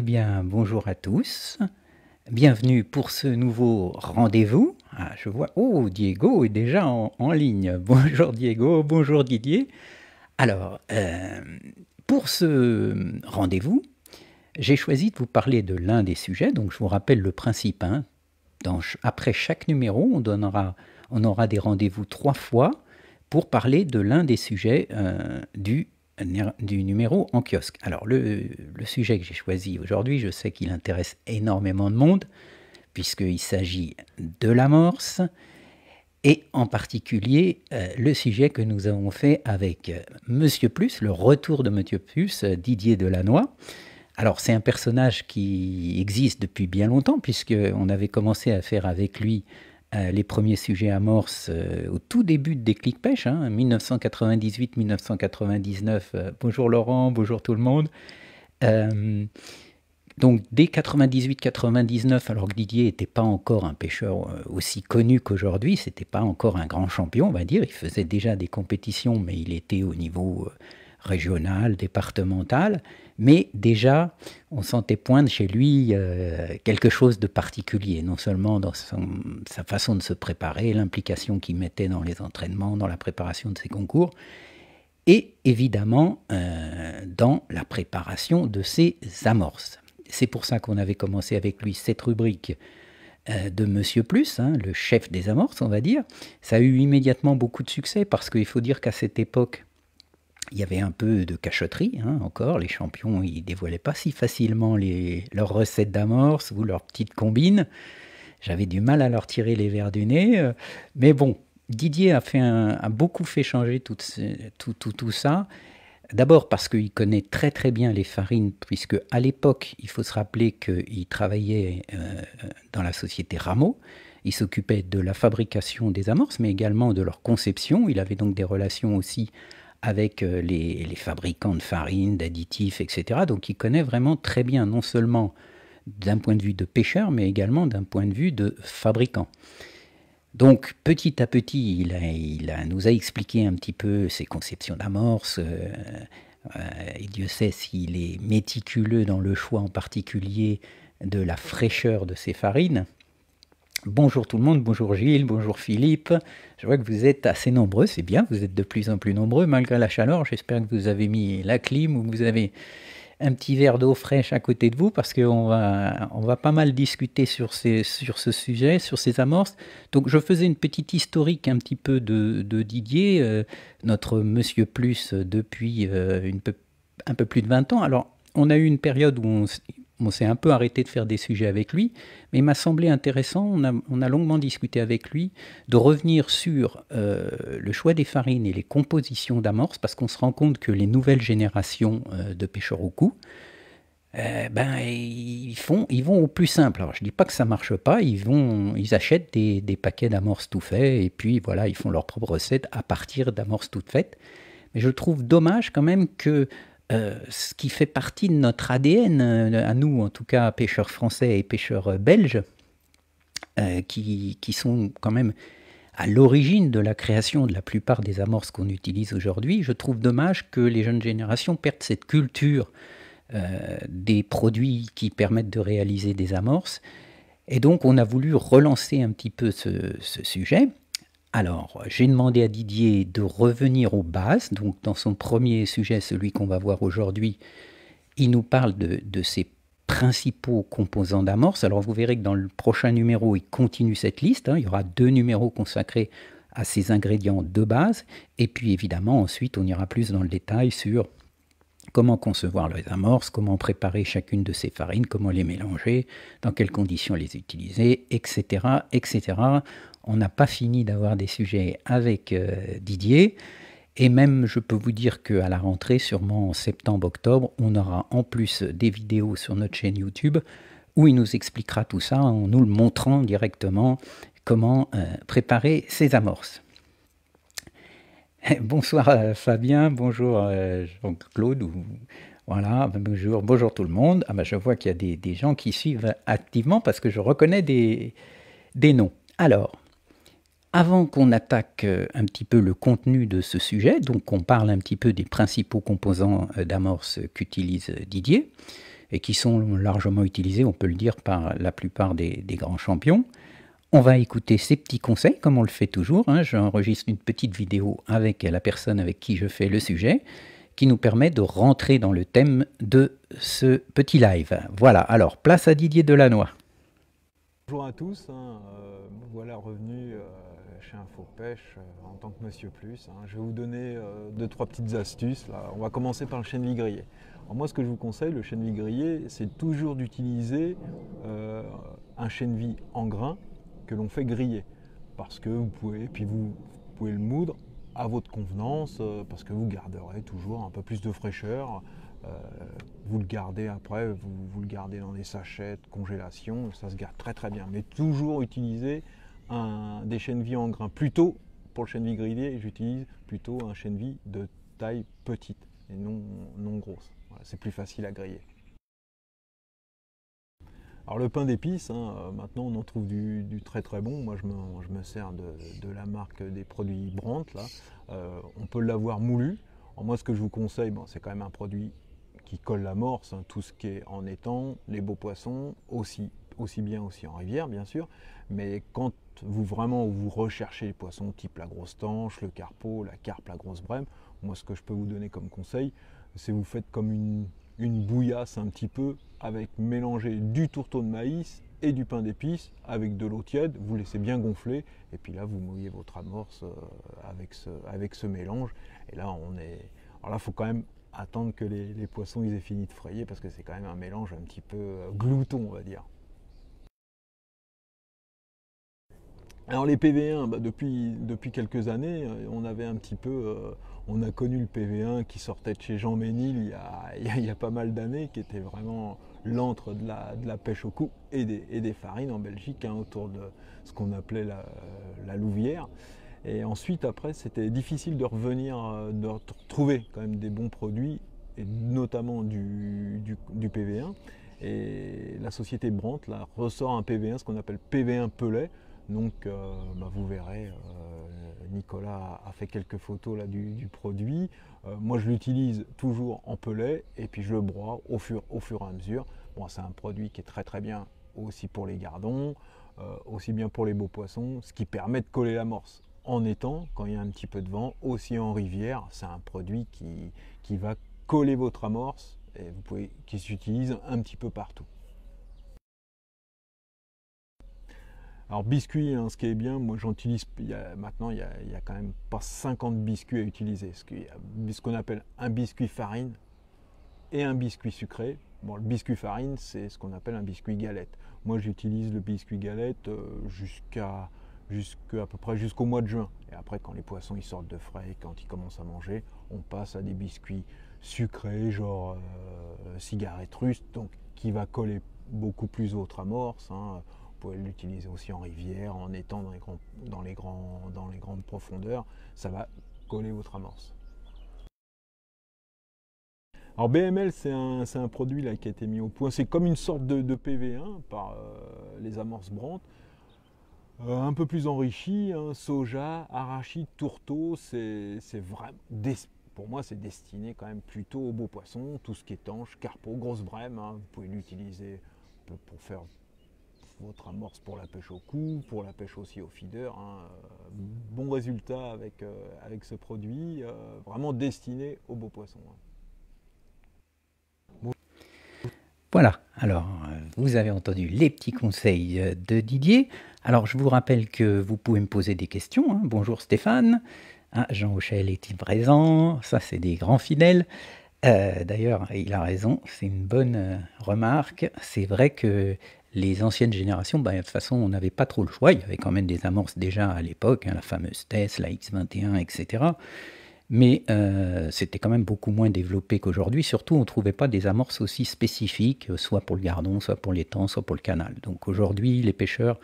Eh bien, bonjour à tous. Bienvenue pour ce nouveau rendez-vous. Ah, je vois, oh, Diego est déjà en, ligne. Bonjour Diego, bonjour Didier. Alors, euh, pour ce rendez-vous, j'ai choisi de vous parler de l'un des sujets. Donc, je vous rappelle le principe. Hein. après chaque numéro, on, donnera, on aura des rendez-vous trois fois pour parler de l'un des sujets euh, du du numéro en kiosque. Alors le, sujet que j'ai choisi aujourd'hui, je sais qu'il intéresse énormément de monde, puisqu'il s'agit de l'amorce, et en particulier euh, le sujet que nous avons fait avec euh, Monsieur Plus, le retour de Monsieur Plus, euh, Didier Delannoy. Alors c'est un personnage qui existe depuis bien longtemps, puisqu'on avait commencé à faire avec lui euh, les premiers sujets amorce euh, au tout début des clics Pêche, 1998-1999. Hein, euh, bonjour Laurent, bonjour tout le monde. donc dès 98-99, alors que Didier n'était pas encore un pêcheur aussi connu qu'aujourd'hui, c'était pas encore un grand champion, on va dire. Il faisait déjà des compétitions, mais il était au niveau régionale, départementale, mais déjà, on sentait poindre chez lui euh, quelque chose de particulier, non seulement dans sa façon de se préparer, l'implication qu'il mettait dans les entraînements, dans la préparation de ses concours, et évidemment euh, dans la préparation de ses amorces. C'est pour ça qu'on avait commencé avec lui cette rubrique euh, de Monsieur Plus, hein, le chef des amorces, on va dire. Ça a eu immédiatement beaucoup de succès parce qu'il faut dire qu'à cette époque, il y avait un peu de cachotterie hein, encore. Les champions, ils dévoilaient pas si facilement les, leurs recettes d'amorce ou leurs petites combines. J'avais du mal à leur tirer les verres du nez. Euh. Mais bon, Didier a, fait un, a beaucoup fait changer tout, tout, tout, tout ça. D'abord parce qu'il connaît très très bien les farines, puisque à l'époque, il faut se rappeler qu'il travaillait euh, dans la société Rameau. Il s'occupait de la fabrication des amorces, mais également de leur conception. Il avait donc des relations aussi avec euh, les, fabricants de farine, d'additifs, etc. Donc il connaît vraiment très bien, non seulement d'un point de vue de pêcheur, mais également d'un point de vue de fabricant. Donc petit à petit, il, il nous a expliqué un petit peu ses conceptions d'amorce. Euh, euh, et Dieu sait s'il est méticuleux dans le choix en particulier de la fraîcheur de ses farines. Bonjour tout le monde, bonjour Gilles, bonjour Philippe. Je vois que vous êtes assez nombreux, c'est bien, vous êtes de plus en plus nombreux malgré la chaleur. J'espère que vous avez mis la clim ou vous avez un petit verre d'eau fraîche à côté de vous parce qu'on va, on va pas mal discuter sur, ces, sur ce sujet, sur ces amorces. Donc je faisais une petite historique un petit peu de, Didier, euh, notre monsieur plus depuis euh, un peu plus de 20 ans. Alors on a eu une période où on, on s'est un peu arrêté de faire des sujets avec lui, mais il m'a semblé intéressant, on a, longuement discuté avec lui, de revenir sur euh, le choix des farines et les compositions d'amorces, parce qu'on se rend compte que les nouvelles générations euh, de pêcheurs au cou, euh, ben, ils, font, ils vont au plus simple. Alors, je ne dis pas que ça marche pas, ils, vont, ils achètent des, paquets d'amorces tout faits, et puis voilà, ils font leur propre recette à partir d'amorces toutes faites. Mais je trouve dommage quand même que euh, ce qui fait partie de notre ADN, euh, à nous en tout cas, pêcheurs français et pêcheurs euh, belges, qui, sont quand même à l'origine de la création de la plupart des amorces qu'on utilise aujourd'hui. Je trouve dommage que les jeunes générations perdent cette culture des produits qui permettent de réaliser des amorces. Et donc on a voulu relancer un petit peu ce sujet. Alors, j'ai demandé à Didier de revenir aux bases. Donc, dans son premier sujet, celui qu'on va voir aujourd'hui, il nous parle de, ses principaux composants d'amorce. Alors, vous verrez que dans le prochain numéro, il continue cette liste. Hein. Il y aura deux numéros consacrés à ces ingrédients de base. Et puis, évidemment, ensuite, on ira plus dans le détail sur comment concevoir les amorces, comment préparer chacune de ces farines, comment les mélanger, dans quelles conditions les utiliser, etc. etc on n'a pas fini d'avoir des sujets avec euh, Didier. Et même, je peux vous dire qu'à la rentrée, sûrement en septembre-octobre, on aura en plus des vidéos sur notre chaîne YouTube où il nous expliquera tout ça en nous le montrant directement comment euh, préparer ses amorces. Bonsoir euh, Fabien, bonjour Jean-Claude, voilà, bonjour, bonjour tout le monde. Ah ben, je vois qu'il y a des, gens qui suivent activement parce que je reconnais des, des noms. Alors, avant qu'on attaque euh, un petit peu le contenu de ce sujet, donc qu'on parle un petit peu des principaux composants euh, d'amorce qu'utilise euh, Didier, et qui sont largement utilisés, on peut le dire, par la plupart des, grands champions, on va écouter ces petits conseils, comme on le fait toujours. Hein. J'enregistre une petite vidéo avec la personne avec qui je fais le sujet, qui nous permet de rentrer dans le thème de ce petit live. Voilà, alors place à Didier Delannoy. Bonjour à tous, hein. voilà revenu un faux pêche, hein, euh, en tant que monsieur plus. Hein. Je vais vous donner euh, deux, trois petites astuces. Là. On va commencer par le chêne grillé. moi, ce que je vous conseille, le chêne grillé, c'est toujours d'utiliser euh, un chêne vie en grain que l'on fait griller. Parce que vous pouvez, puis vous, pouvez le moudre à votre convenance, parce que vous garderez toujours un peu plus de fraîcheur. vous le gardez après, vous, vous, le gardez dans des sachets congélation, ça se garde très très bien. Mais toujours utiliser des des vie en grain. Plutôt, pour le chêne-vie grillé, j'utilise plutôt un chêne-vie de taille petite et non, non grosse. c'est plus facile à griller. Alors le pain d'épices, hein, euh, maintenant on en trouve du, très très bon. Moi je me, je me sers de, la marque des produits Brandt. Euh, on peut l'avoir moulu. moi ce que je vous conseille, c'est quand même un produit qui colle la hein, tout ce qui est en étang, les beaux poissons aussi aussi bien aussi en rivière, bien sûr. Mais quand vous vraiment vous recherchez les poissons type la grosse tanche, le carpeau, la carpe, la grosse brème, moi ce que je peux vous donner comme conseil, c'est vous faites comme une, bouillasse un petit peu avec mélanger du tourteau de maïs et du pain d'épices avec de l'eau tiède, vous laissez bien gonfler et puis là vous mouillez votre amorce euh, avec ce, avec ce mélange et là on est... Alors là faut quand même attendre que les, les poissons ils aient fini de frayer parce que c'est quand même un mélange un petit peu euh, glouton on va dire. Alors les PV1, bah, depuis, quelques années, euh, on avait un petit peu, euh, on a connu le PV1 qui sortait de chez Jean Ménil il y a, il pas mal d'années, qui était vraiment l'antre de la, pêche au cou et des, farines en Belgique, hein, autour de ce qu'on appelait la, Louvière. Et ensuite, après, c'était difficile de revenir, euh, de trouver quand même des bons produits, et notamment du, PV1. Et la société Brandt là, ressort un PV1, ce qu'on appelle PV1 Pellet, donc euh, bah, vous verrez, euh, Nicolas a fait quelques photos là, du, produit. Euh, moi je l'utilise toujours en pelet et puis je le broie au fur, au et à mesure. c'est un produit qui est très très bien aussi pour les gardons, aussi bien pour les beaux poissons, ce qui permet de coller l'amorce en étang, quand il y a un petit peu de vent, aussi en rivière. C'est un produit qui, va coller votre amorce et vous pouvez, qui s'utilise un petit peu partout. Alors biscuits, hein, ce qui est bien, moi j'utilise il y a, maintenant il n'y a, quand même pas 50 biscuits à utiliser. Euh, ce qu'on appelle un biscuit farine et un biscuit sucré. Bon, le biscuit farine, c'est ce qu'on appelle un biscuit galette. Moi j'utilise le biscuit galette euh, jusqu'à jusqu'à à peu près jusqu'au mois de juin. Et après, quand les poissons ils sortent de frais, quand ils commencent à manger, on passe à des biscuits sucrés, genre euh, cigarettes cigarette russe, donc qui va coller beaucoup plus aux autres pouvez l'utiliser aussi en rivière, en étant dans les, grands, dans, les grandes profondeurs. Ça va coller votre amorce. Alors BML, c'est un, produit là, qui a été mis au point. C'est comme une sorte de, PV1 par euh, les amorces Brandt. Euh, un peu plus enrichi, hein, soja, arachide, tourteau, c'est vraiment pour moi c'est destiné quand même plutôt aux beaux poissons, tout ce qui est tanche, carpeau, grosse brème, hein, vous pouvez l'utiliser pour faire votre amorce pour la pêche au cou, pour la pêche aussi au feeder. Hein, euh, bon résultat avec, euh, avec ce produit, euh, vraiment destiné aux beaux poissons. Hein. Voilà, alors vous avez entendu les petits conseils de Didier. Alors je vous rappelle que vous pouvez me poser des questions. Hein. Bonjour Stéphane. Ah, Jean Hochel est il présent Ça, c'est des grands fidèles. D'ailleurs, il a raison, c'est une bonne remarque. C'est vrai que les anciennes générations, bah, de toute façon, on n'avait pas trop le choix. Il y avait quand même des amorces déjà à l'époque, hein, la fameuse TES, la X21, etc. Mais euh, c'était quand même beaucoup moins développé qu'aujourd'hui. Surtout, on ne trouvait pas des amorces aussi spécifiques, euh, soit pour le gardon, soit pour l'étang, soit pour le canal. Donc aujourd'hui, les pêcheurs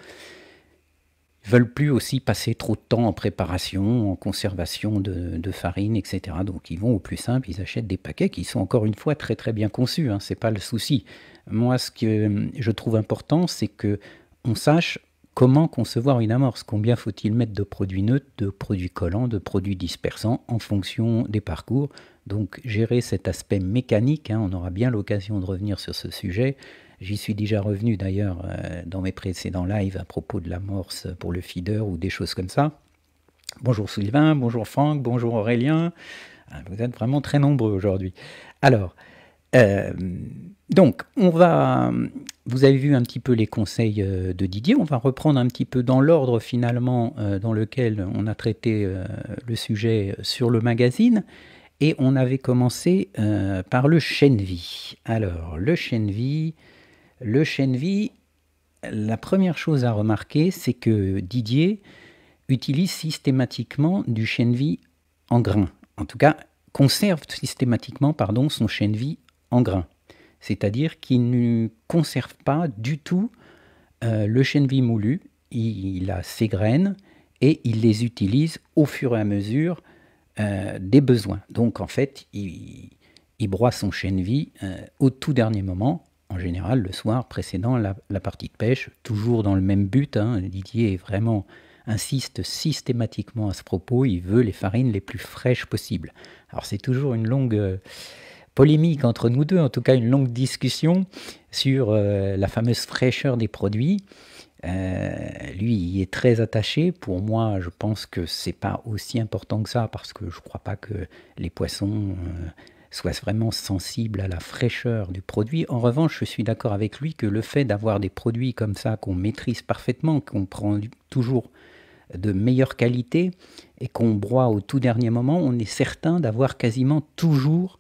veulent plus aussi passer trop de temps en préparation, en conservation de, farine, etc. Donc ils vont au plus simple, ils achètent des paquets qui sont encore une fois très très bien conçus, ce hein. c'est pas le souci. Moi, ce que je trouve important, c'est que on sache comment concevoir une amorce, combien faut-il mettre de produits neutres, de produits collants, de produits dispersants en fonction des parcours. Donc gérer cet aspect mécanique, hein, on aura bien l'occasion de revenir sur ce sujet. J'y suis déjà revenu d'ailleurs euh, dans mes précédents lives à propos de l'amorce pour le feeder ou des choses comme ça. Bonjour Sylvain, bonjour Franck, bonjour Aurélien. Ah, vous êtes vraiment très nombreux aujourd'hui. Alors, euh, donc, on va. Vous avez vu un petit peu les conseils euh, de Didier. On va reprendre un petit peu dans l'ordre finalement euh, dans lequel on a traité le sujet sur le magazine. Et on avait commencé par le chêne-vie. Alors, le chêne-vie, le chêne-vie, la première chose à remarquer, c'est que Didier utilise systématiquement du chêne-vie en grain. En tout cas, conserve systématiquement pardon, son chêne-vie en c'est-à-dire qu'il ne conserve pas du tout euh, le le vie moulu, il a ses graines et il les utilise au fur et à mesure euh, des besoins. Donc en fait, il, broie son chêne vie euh, au tout dernier moment, en général le soir précédant la, partie de pêche, toujours dans le même but. Hein. Didier vraiment insiste systématiquement à ce propos, il veut les farines les plus fraîches possibles. Alors c'est toujours une longue polémique entre nous deux, en tout cas une longue discussion sur euh, la fameuse fraîcheur des produits. Euh, lui, il est très attaché. Pour moi, je pense que c'est pas aussi important que ça parce que je crois pas que les poissons euh, soient vraiment sensibles à la fraîcheur du produit. En revanche, je suis d'accord avec lui que le fait d'avoir des produits comme ça qu'on maîtrise parfaitement, qu'on prend toujours de meilleure qualité et qu'on broie au tout dernier moment, on est certain d'avoir quasiment toujours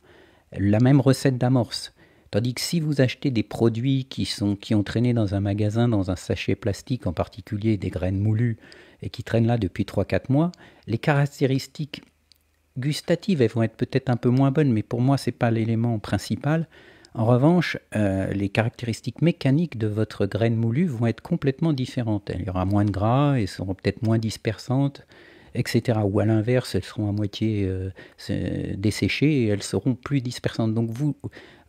la même recette d'amorce. Tandis que si vous achetez des produits qui, sont, qui ont traîné dans un magasin, dans un sachet plastique, en particulier des graines moulues, et qui traînent là depuis 3-4 mois, les caractéristiques gustatives, elles vont être peut-être un peu moins bonnes, mais pour moi, ce n'est pas l'élément principal. En revanche, euh, les caractéristiques mécaniques de votre graine moulue vont être complètement différentes. Il y aura moins de gras, elles seront peut-être moins dispersantes, etc. Ou à l'inverse, elles seront à moitié euh, desséchées et elles seront plus dispersantes. Donc vous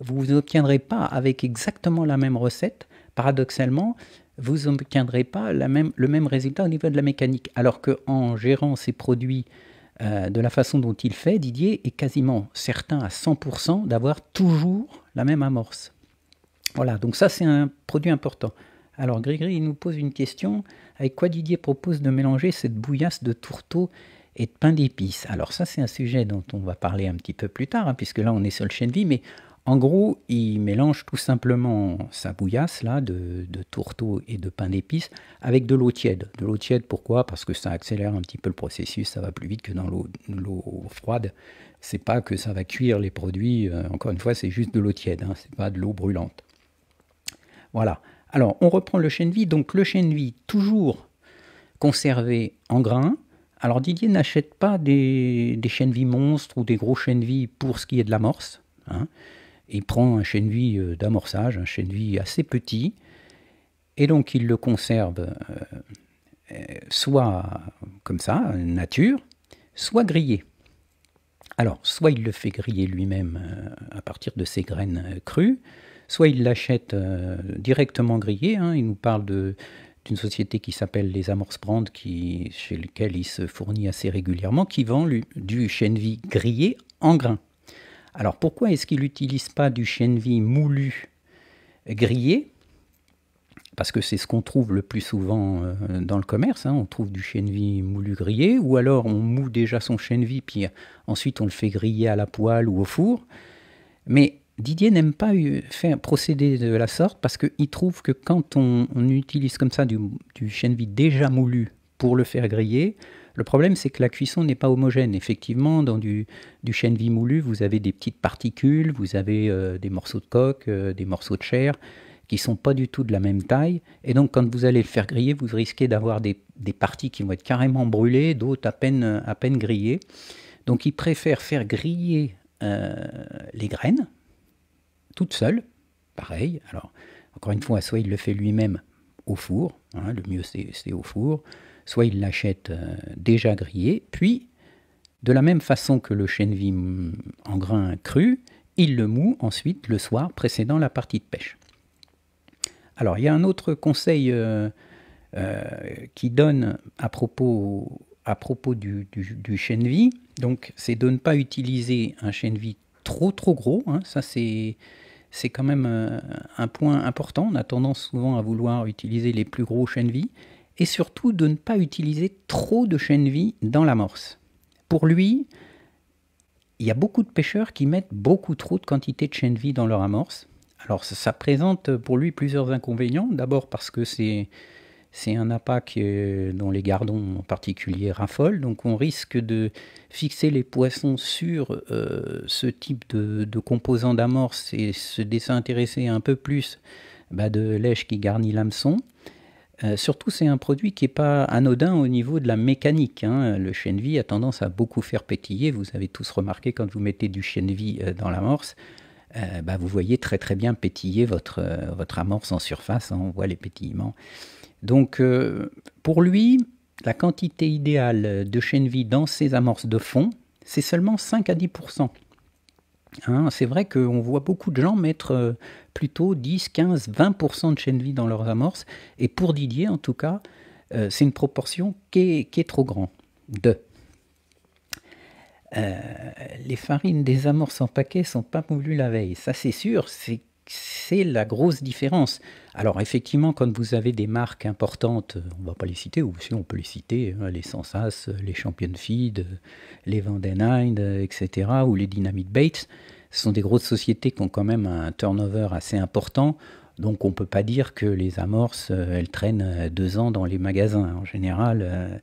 vous obtiendrez pas avec exactement la même recette, paradoxalement, vous n'obtiendrez pas la même, le même résultat au niveau de la mécanique. Alors qu'en gérant ces produits euh, de la façon dont il fait, Didier est quasiment certain à 100% d'avoir toujours la même amorce. Voilà, donc ça c'est un produit important. Alors Grigri, nous pose une question avec quoi Didier propose de mélanger cette bouillasse de tourteau et de pain d'épices. Alors ça, c'est un sujet dont on va parler un petit peu plus tard, hein, puisque là, on est sur le chêne vie, mais en gros, il mélange tout simplement sa bouillasse là, de, tourteau et de pain d'épices avec de l'eau tiède. De l'eau tiède, pourquoi Parce que ça accélère un petit peu le processus, ça va plus vite que dans l'eau froide. C'est pas que ça va cuire les produits, euh, encore une fois, c'est juste de l'eau tiède, hein, c'est pas de l'eau brûlante. Voilà. Alors, on reprend le chêne-vie. Donc, le chêne-vie toujours conservé en grain. Alors, Didier n'achète pas des, des vie monstres ou des gros chênes-vie pour ce qui est de l'amorce. Hein. Il prend un chêne-vie euh, d'amorçage, un chêne-vie assez petit. Et donc, il le conserve euh, euh, soit comme ça, nature, soit grillé. Alors, soit il le fait griller lui-même à partir de ses graines crues, Soit il l'achète euh, directement grillé, hein, Il nous parle d'une société qui s'appelle les Amorce Brand, chez laquelle il se fournit assez régulièrement, qui vend lui, du vie grillé en grains. Alors pourquoi est-ce qu'il n'utilise pas du vie moulu euh, grillé Parce que c'est ce qu'on trouve le plus souvent euh, dans le commerce. Hein. On trouve du vie moulu grillé, ou alors on moue déjà son chêne-vie, puis ensuite on le fait griller à la poêle ou au four. Mais Didier n'aime pas euh, faire procéder de la sorte parce qu'il trouve que quand on, utilise comme ça du, chêne vie déjà moulu pour le faire griller, le problème c'est que la cuisson n'est pas homogène. Effectivement, dans du, chêne vie moulu, vous avez des petites particules, vous avez euh, des morceaux de coque, euh, des morceaux de chair qui sont pas du tout de la même taille. Et donc, quand vous allez le faire griller, vous risquez d'avoir des, parties qui vont être carrément brûlées, d'autres à peine, grillées. Donc, il préfère faire griller les graines toute seule, pareil. Alors, encore une fois, soit il le fait lui-même au four, hein, le mieux c'est au four, soit il l'achète euh, déjà grillé, puis, de la même façon que le vie en grain cru, il le moue ensuite le soir précédant la partie de pêche. Alors, il y a un autre conseil euh, euh, qui donne à propos, du, du, donc c'est de ne pas utiliser un vie trop trop gros, hein. ça c'est c'est quand même euh, un point important. On a tendance souvent à vouloir utiliser les plus gros chaînes vie et surtout de ne pas utiliser trop de chaînes vie dans l'amorce. Pour lui, il y a beaucoup de pêcheurs qui mettent beaucoup trop de quantité de chaînes vie dans leur amorce. Alors ça présente pour lui plusieurs inconvénients. D'abord parce que c'est c'est un appât que, euh, dont les gardons en particulier raffolent, donc on risque de fixer les poissons sur euh, ce type de, composant d'amorce et se désintéresser un peu plus bah, de lèche qui garnit l'hameçon. Euh, surtout, c'est un produit qui n'est pas anodin au niveau de la mécanique. Hein. Le chêne a tendance à beaucoup faire pétiller. Vous avez tous remarqué quand vous mettez du chêne dans l'amorce, bah, vous voyez très très bien pétiller votre, votre amorce en surface. Hein. On voit les pétillements. Donc, euh, pour lui, la quantité idéale de vie dans ses amorces de fond, c'est seulement 5 à 10 hein, C'est vrai qu'on voit beaucoup de gens mettre euh, plutôt 10, 15, 20 de vie dans leurs amorces. Et pour Didier, en tout cas, euh, c'est une proportion qui est, trop grande. Deux. les farines des amorces en paquet sont pas moulues la veille. Ça, c'est sûr, c'est c'est la grosse différence. Alors effectivement, quand vous avez des marques importantes, on ne va pas les citer, ou si on peut les citer, hein, les Sansas, les Champion Feed, les Vandenheim, etc., ou les Dynamite Bates, ce sont des grosses sociétés qui ont quand même un turnover assez important. Donc on ne peut pas dire que les amorces, euh, elles traînent euh, deux ans dans les magasins. En général, euh,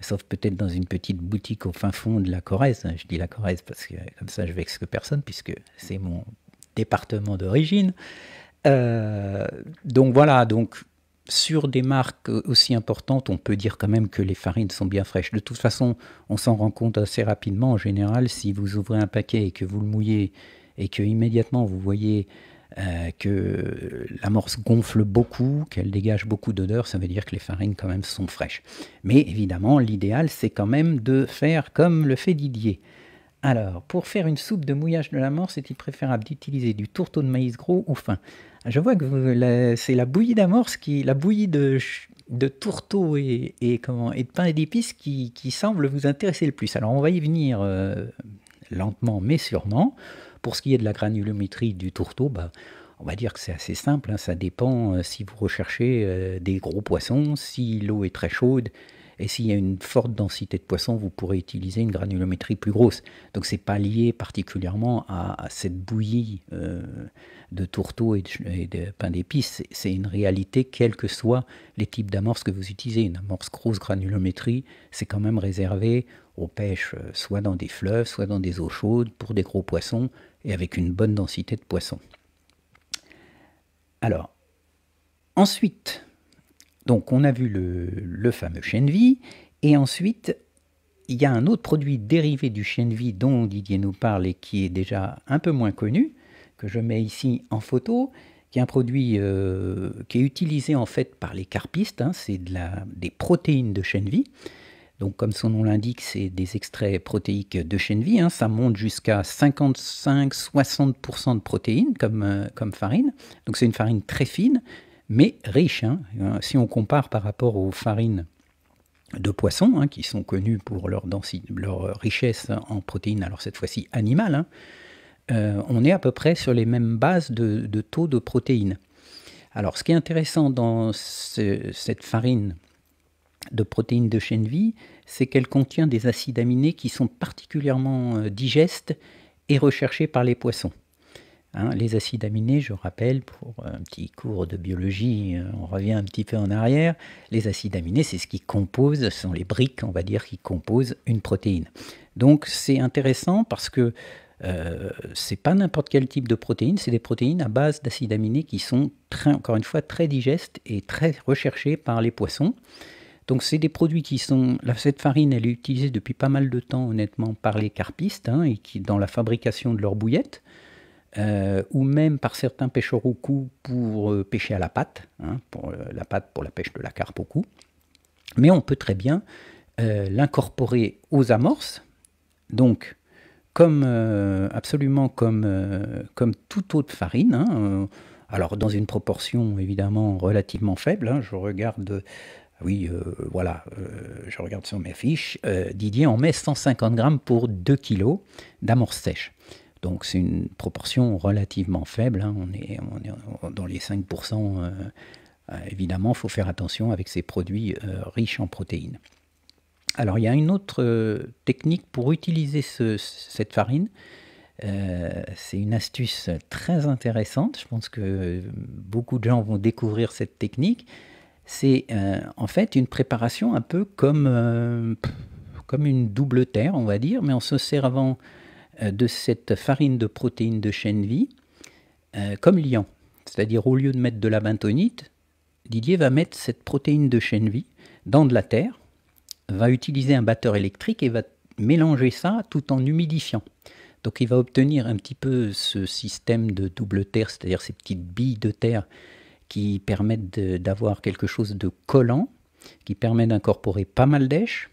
sauf peut-être dans une petite boutique au fin fond de la Corrèze. Je dis la Corrèze parce que comme ça je vexe personne puisque c'est mon département d'origine. Euh, donc voilà, donc sur des marques aussi importantes, on peut dire quand même que les farines sont bien fraîches. De toute façon, on s'en rend compte assez rapidement. En général, si vous ouvrez un paquet et que vous le mouillez et que immédiatement vous voyez euh, que que l'amorce gonfle beaucoup, qu'elle dégage beaucoup d'odeur, ça veut dire que les farines quand même sont fraîches. Mais évidemment, l'idéal, c'est quand même de faire comme le fait Didier, alors, pour faire une soupe de mouillage de la morse, est-il préférable d'utiliser du tourteau de maïs gros ou fin ah, Je vois que c'est la bouillie d'amorce qui, la bouillie de, tourteau et, et, comment, et de pain d'épices qui, qui, semble vous intéresser le plus. Alors, on va y venir euh, lentement mais sûrement. Pour ce qui est de la granulométrie du tourteau, bah, on va dire que c'est assez simple. Hein. Ça dépend euh, si vous recherchez euh, des gros poissons, si l'eau est très chaude et s'il y a une forte densité de poissons, vous pourrez utiliser une granulométrie plus grosse. Donc ce n'est pas lié particulièrement à, cette bouillie euh, de tourteaux et de, pain d'épices. C'est une réalité, quels que soient les types d'amorces que vous utilisez. Une amorce grosse granulométrie, c'est quand même réservé aux pêches, euh, soit dans des fleuves, soit dans des eaux chaudes, pour des gros poissons, et avec une bonne densité de poissons. Alors, ensuite, donc on a vu le, fameux chêne vie et ensuite il y a un autre produit dérivé du chêne vie dont Didier nous parle et qui est déjà un peu moins connu, que je mets ici en photo, qui est un produit euh, qui est utilisé en fait par les carpistes, hein. c'est de des protéines de chêne vie Donc comme son nom l'indique, c'est des extraits protéiques de chêne vie hein. ça monte jusqu'à 55-60% de protéines comme, euh, comme farine, donc c'est une farine très fine, mais riche. Hein. Euh, si on compare par rapport aux farines de poissons, hein, qui sont connues pour leur, leur, richesse en protéines, alors cette fois-ci animales, hein, euh, on est à peu près sur les mêmes bases de, taux de protéines. Alors ce qui est intéressant dans cette farine de protéines de vie, c'est qu'elle contient des acides aminés qui sont particulièrement euh, digestes et recherchés par les poissons. Hein, les acides aminés, je rappelle, pour un petit cours de biologie, euh, on revient un petit peu en arrière, les acides aminés, c'est ce qui compose, ce sont les briques, on va dire, qui composent une protéine. Donc c'est intéressant parce que ce euh, c'est pas n'importe quel type de protéines, c'est des protéines à base d'acides aminés qui sont très, encore une fois très digestes et très recherchées par les poissons. Donc c'est des produits qui sont... Cette farine, elle est utilisée depuis pas mal de temps, honnêtement, par les carpistes, hein, et qui, dans la fabrication de leurs bouillettes. Euh, ou même par certains pêcheurs au cou pour euh, pêcher à la pâte, hein, pour euh, la pâte pour la pêche de la carpe au cou. Mais on peut très bien l'incorporer aux amorces, donc comme absolument comme, comme toute autre farine. Hein, alors dans une proportion évidemment relativement faible, hein, je regarde. Oui, voilà, je regarde sur mes fiches. Didier en met 150 grammes pour 2 kg d'amorce sèche. Donc c'est une proportion relativement faible, hein. on, est, dans les 5%. Euh, euh, évidemment, il faut faire attention avec ces produits euh, riches en protéines. Alors il y a une autre technique pour utiliser cette farine. c'est une astuce très intéressante. Je pense que beaucoup de gens vont découvrir cette technique. C'est en fait une préparation un peu comme, comme une double terre, on va dire, mais en se servant euh, de cette farine de protéines de chenvi euh, comme liant. C'est-à-dire au lieu de mettre de la bentonite, Didier va mettre cette protéine de vie dans de la terre, va utiliser un batteur électrique et va mélanger ça tout en humidifiant. Donc il va obtenir un petit peu ce système de double terre, c'est-à-dire ces petites billes de terre qui permettent d'avoir quelque chose de collant, qui permet d'incorporer pas mal d'èche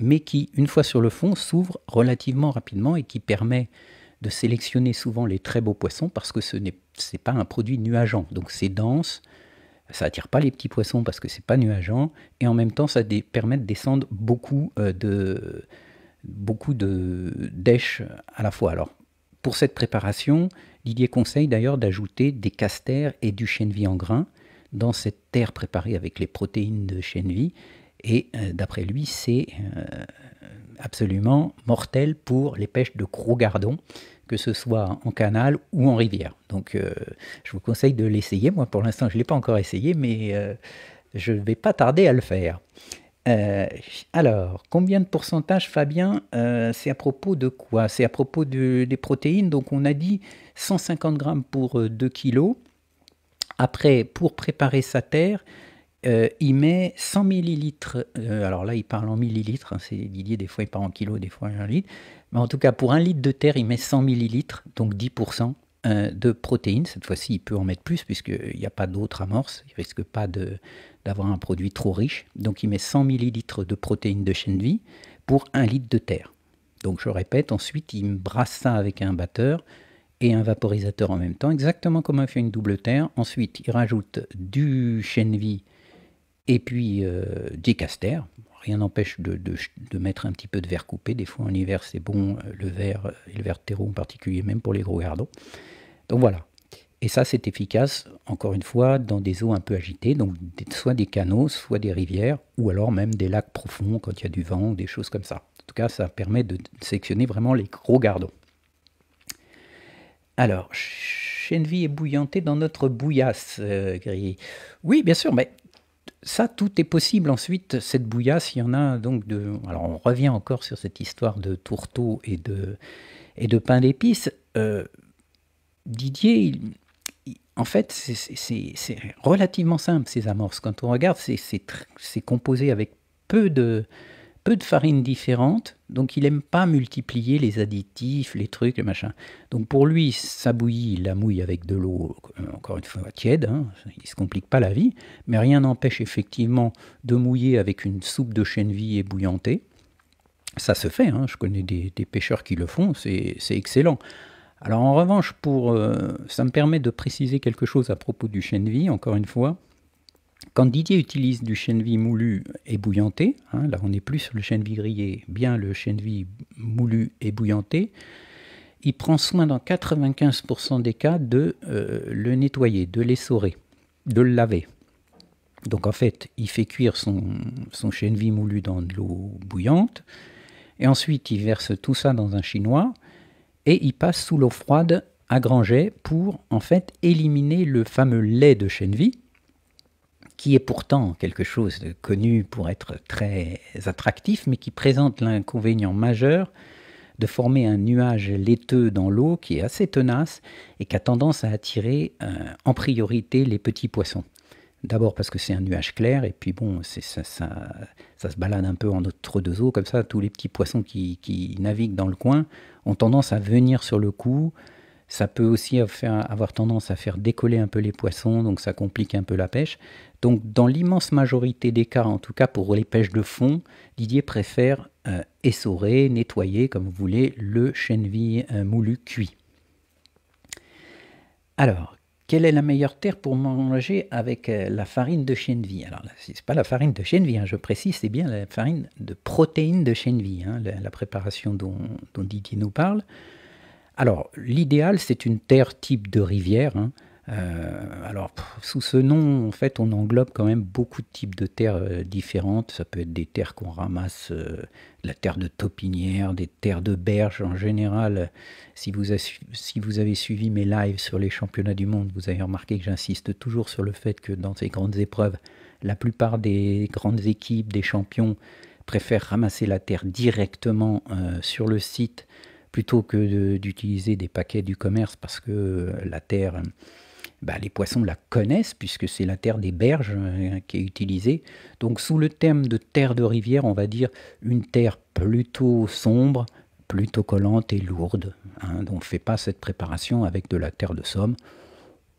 mais qui, une fois sur le fond, s'ouvre relativement rapidement et qui permet de sélectionner souvent les très beaux poissons parce que ce n'est pas un produit nuageant. Donc c'est dense, ça attire pas les petits poissons parce que c'est pas nuageant, et en même temps ça permet de descendre beaucoup euh, de beaucoup de d'èches à la fois. Alors pour cette préparation, Didier conseille d'ailleurs d'ajouter des castères et du vie en grains dans cette terre préparée avec les protéines de chêne-vie. Et euh, d'après lui, c'est euh, absolument mortel pour les pêches de gros gardons, que ce soit en canal ou en rivière. Donc euh, je vous conseille de l'essayer. Moi pour l'instant je ne l'ai pas encore essayé, mais je ne vais pas tarder à le faire. alors, combien de pourcentage, Fabien C'est à propos de quoi C'est à propos des protéines. Donc on a dit 150 grammes pour 2 kilos. Après, pour préparer sa terre, euh, il met 100 millilitres, euh, alors là il parle en millilitres, hein, c'est Didier, des fois il parle en kilos, des fois en litre, mais en tout cas pour un litre de terre il met 100 millilitres, donc 10% euh, de protéines, cette fois-ci il peut en mettre plus puisqu'il n'y a pas d'autre amorce, il risque pas d'avoir un produit trop riche, donc il met 100 millilitres de protéines de chêne pour un litre de terre. Donc je répète, ensuite il brasse ça avec un batteur, et un vaporisateur en même temps, exactement comme on fait une double terre. Ensuite, il rajoute du chêne et puis, euh, des casters. Rien n'empêche de, de, de, mettre un petit peu de verre coupé. Des fois, en hiver, c'est bon, le verre, euh, et le verre de terreau en particulier, même pour les gros gardons. Donc voilà. Et ça, c'est efficace, encore une fois, dans des eaux un peu agitées, donc soit des canaux, soit des rivières, ou alors même des lacs profonds quand il y a du vent, ou des choses comme ça. En tout cas, ça permet de sélectionner vraiment les gros gardons. Alors, vie est bouillantée dans notre bouillasse, euh, Oui, bien sûr, mais ça, tout est possible ensuite, cette bouillasse, il y en a donc de... Alors on revient encore sur cette histoire de tourteau et de, et de pain d'épices. Euh, Didier, en fait, c'est relativement simple, ces amorces. Quand on regarde, c'est composé avec peu de, de farine différente, donc il aime pas multiplier les additifs, les trucs, les machins. Donc pour lui, sa bouillie, la mouille avec de l'eau, euh, encore une fois, tiède, hein, il ne se complique pas la vie, mais rien n'empêche effectivement de mouiller avec une soupe de et ébouillantée. Ça se fait, hein, je connais des, pêcheurs qui le font, c'est excellent. Alors en revanche, pour, euh, ça me permet de préciser quelque chose à propos du vie, encore une fois. Quand Didier utilise du chêne-vie moulu et bouillanté, hein, là on n'est plus sur le chêne-vie grillé, bien le chêne-vie moulu et bouillanté, il prend soin dans 95% des cas de euh, le nettoyer, de l'essorer, de le laver. Donc en fait, il fait cuire son, son vie moulu dans de l'eau bouillante, et ensuite il verse tout ça dans un chinois, et il passe sous l'eau froide à granger pour en fait éliminer le fameux lait de chêne-vie qui est pourtant quelque chose de connu pour être très attractif, mais qui présente l'inconvénient majeur de former un nuage laiteux dans l'eau qui est assez tenace et qui a tendance à attirer euh, en priorité les petits poissons. D'abord parce que c'est un nuage clair, et puis bon, ça, ça, se balade un peu en notre deux eaux, comme ça, tous les petits poissons qui, qui, naviguent dans le coin ont tendance à venir sur le coup, ça peut aussi avoir tendance à faire décoller un peu les poissons, donc ça complique un peu la pêche. Donc dans l'immense majorité des cas, en tout cas pour les pêches de fond, Didier préfère euh, essorer, nettoyer, comme vous voulez, le chenvis euh, moulu cuit. Alors, quelle est la meilleure terre pour manger avec euh, la farine de chenvis Alors, ce n'est pas la farine de chenvis, hein, je précise, c'est bien la farine de protéines de chenvis, hein, la, préparation dont, Didier nous parle. Alors, l'idéal, c'est une terre type de rivière. Hein. Euh, alors, sous ce nom, en fait, on englobe quand même beaucoup de types de terres euh, différentes. Ça peut être des terres qu'on ramasse, euh, de la terre de topinière, des terres de berge en général. si vous avez suivi mes lives sur les championnats du monde, vous avez remarqué que j'insiste toujours sur le fait que dans ces grandes épreuves, la plupart des grandes équipes, des champions, préfèrent ramasser la terre directement sur le site plutôt que d'utiliser des paquets du commerce parce que la terre, bah, les poissons la connaissent puisque c'est la terre des berges euh, qui est utilisée. Donc sous le thème de terre de rivière, on va dire une terre plutôt sombre, plutôt collante et lourde. Hein. on ne fait pas cette préparation avec de la terre de somme.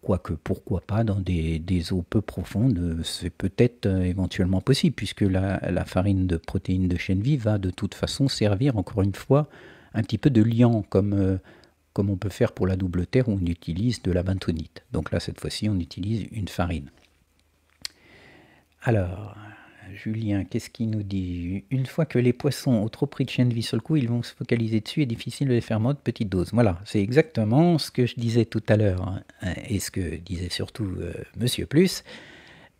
Quoique, pourquoi pas, dans des, eaux peu profondes, c'est peut-être euh, éventuellement possible, puisque la, farine de protéines de chêne vie va de toute façon servir, encore une fois, un petit peu de liant, comme, euh, comme on peut faire pour la double terre où on utilise de la bentonite. Donc là, cette fois-ci, on utilise une farine. Alors, Julien, qu'est-ce qu'il nous dit Une fois que les poissons ont trop pris de chaîne vie sur le coup, ils vont se focaliser dessus et difficile de les faire de petite dose. Voilà, c'est exactement ce que je disais tout à l'heure hein, et ce que disait surtout euh, Monsieur Plus.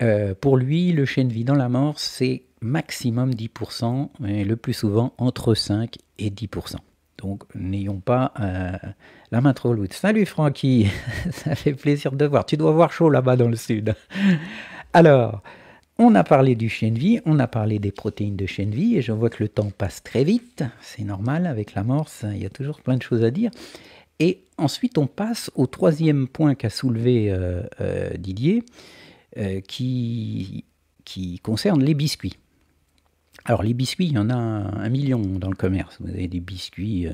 Euh, pour lui, le chêne vie dans la mort, c'est maximum 10%, mais le plus souvent entre 5 et 10%. Donc n'ayons pas euh, la main trop lourde. Salut Francky, ça fait plaisir de te voir. Tu dois voir chaud là-bas dans le sud. Alors, on a parlé du chien de vie, on a parlé des protéines de chien de vie, et je vois que le temps passe très vite. C'est normal, avec la morse, il y a toujours plein de choses à dire. Et ensuite, on passe au troisième point qu'a soulevé euh, euh, Didier, qui concerne les biscuits. Alors les biscuits, il y en a un million dans le commerce. Vous avez des biscuits euh,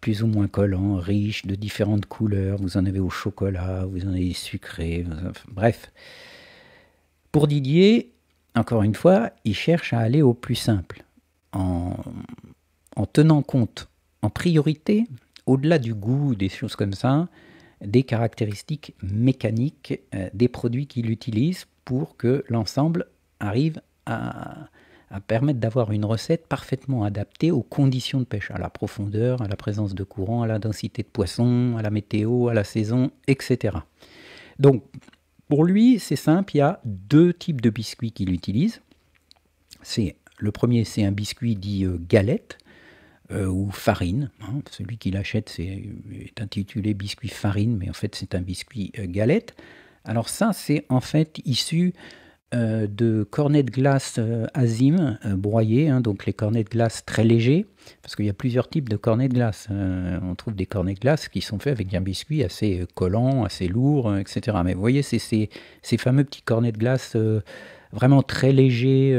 plus ou moins collants, riches, de différentes couleurs. Vous en avez au chocolat, vous en avez sucré, bref. Pour Didier, encore une fois, il cherche à aller au plus simple, en, tenant compte en priorité, au-delà du goût, des choses comme ça, des caractéristiques mécaniques euh, des produits qu'il utilise pour que l'ensemble arrive à, à permettre d'avoir une recette parfaitement adaptée aux conditions de pêche, à la profondeur, à la présence de courant, à la densité de poissons, à la météo, à la saison, etc. Donc, pour lui, c'est simple, il y a deux types de biscuits qu'il utilise. C'est le premier, c'est un biscuit dit euh, galette euh, ou farine. Hein. Celui qu'il achète est, intitulé biscuit farine, mais en fait c'est un biscuit euh, galette. Alors ça, c'est en fait issu euh, de cornets de glace euh, azim euh, broyés, hein, donc les cornets de glace très légers, parce qu'il y a plusieurs types de cornets de glace. on trouve des cornets de glace qui sont faits avec un biscuit assez collant, assez lourd, etc. Mais vous voyez, c'est ces, fameux petits cornets de glace vraiment très légers,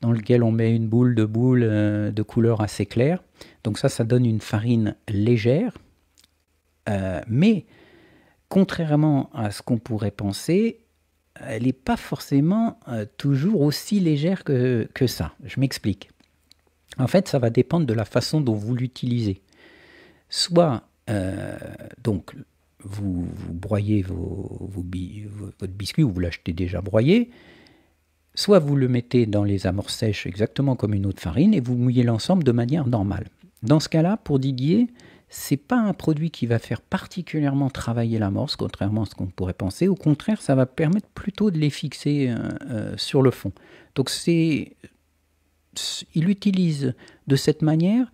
dans lequel on met une boule, de boule de couleur assez claire. Donc ça, ça donne une farine légère. mais contrairement à ce qu'on pourrait penser, elle n'est pas forcément euh, toujours aussi légère que, ça. Je m'explique. En fait, ça va dépendre de la façon dont vous l'utilisez. Soit, euh, donc, vous, broyez vos, votre biscuit ou vous l'achetez déjà broyé, soit vous le mettez dans les amorces sèches exactement comme une autre farine et vous mouillez l'ensemble de manière normale. Dans ce cas-là, pour Didier, c'est pas un produit qui va faire particulièrement travailler la l'amorce, contrairement à ce qu'on pourrait penser. Au contraire, ça va permettre plutôt de les fixer euh, euh, sur le fond. Donc c'est, il l'utilise de cette manière,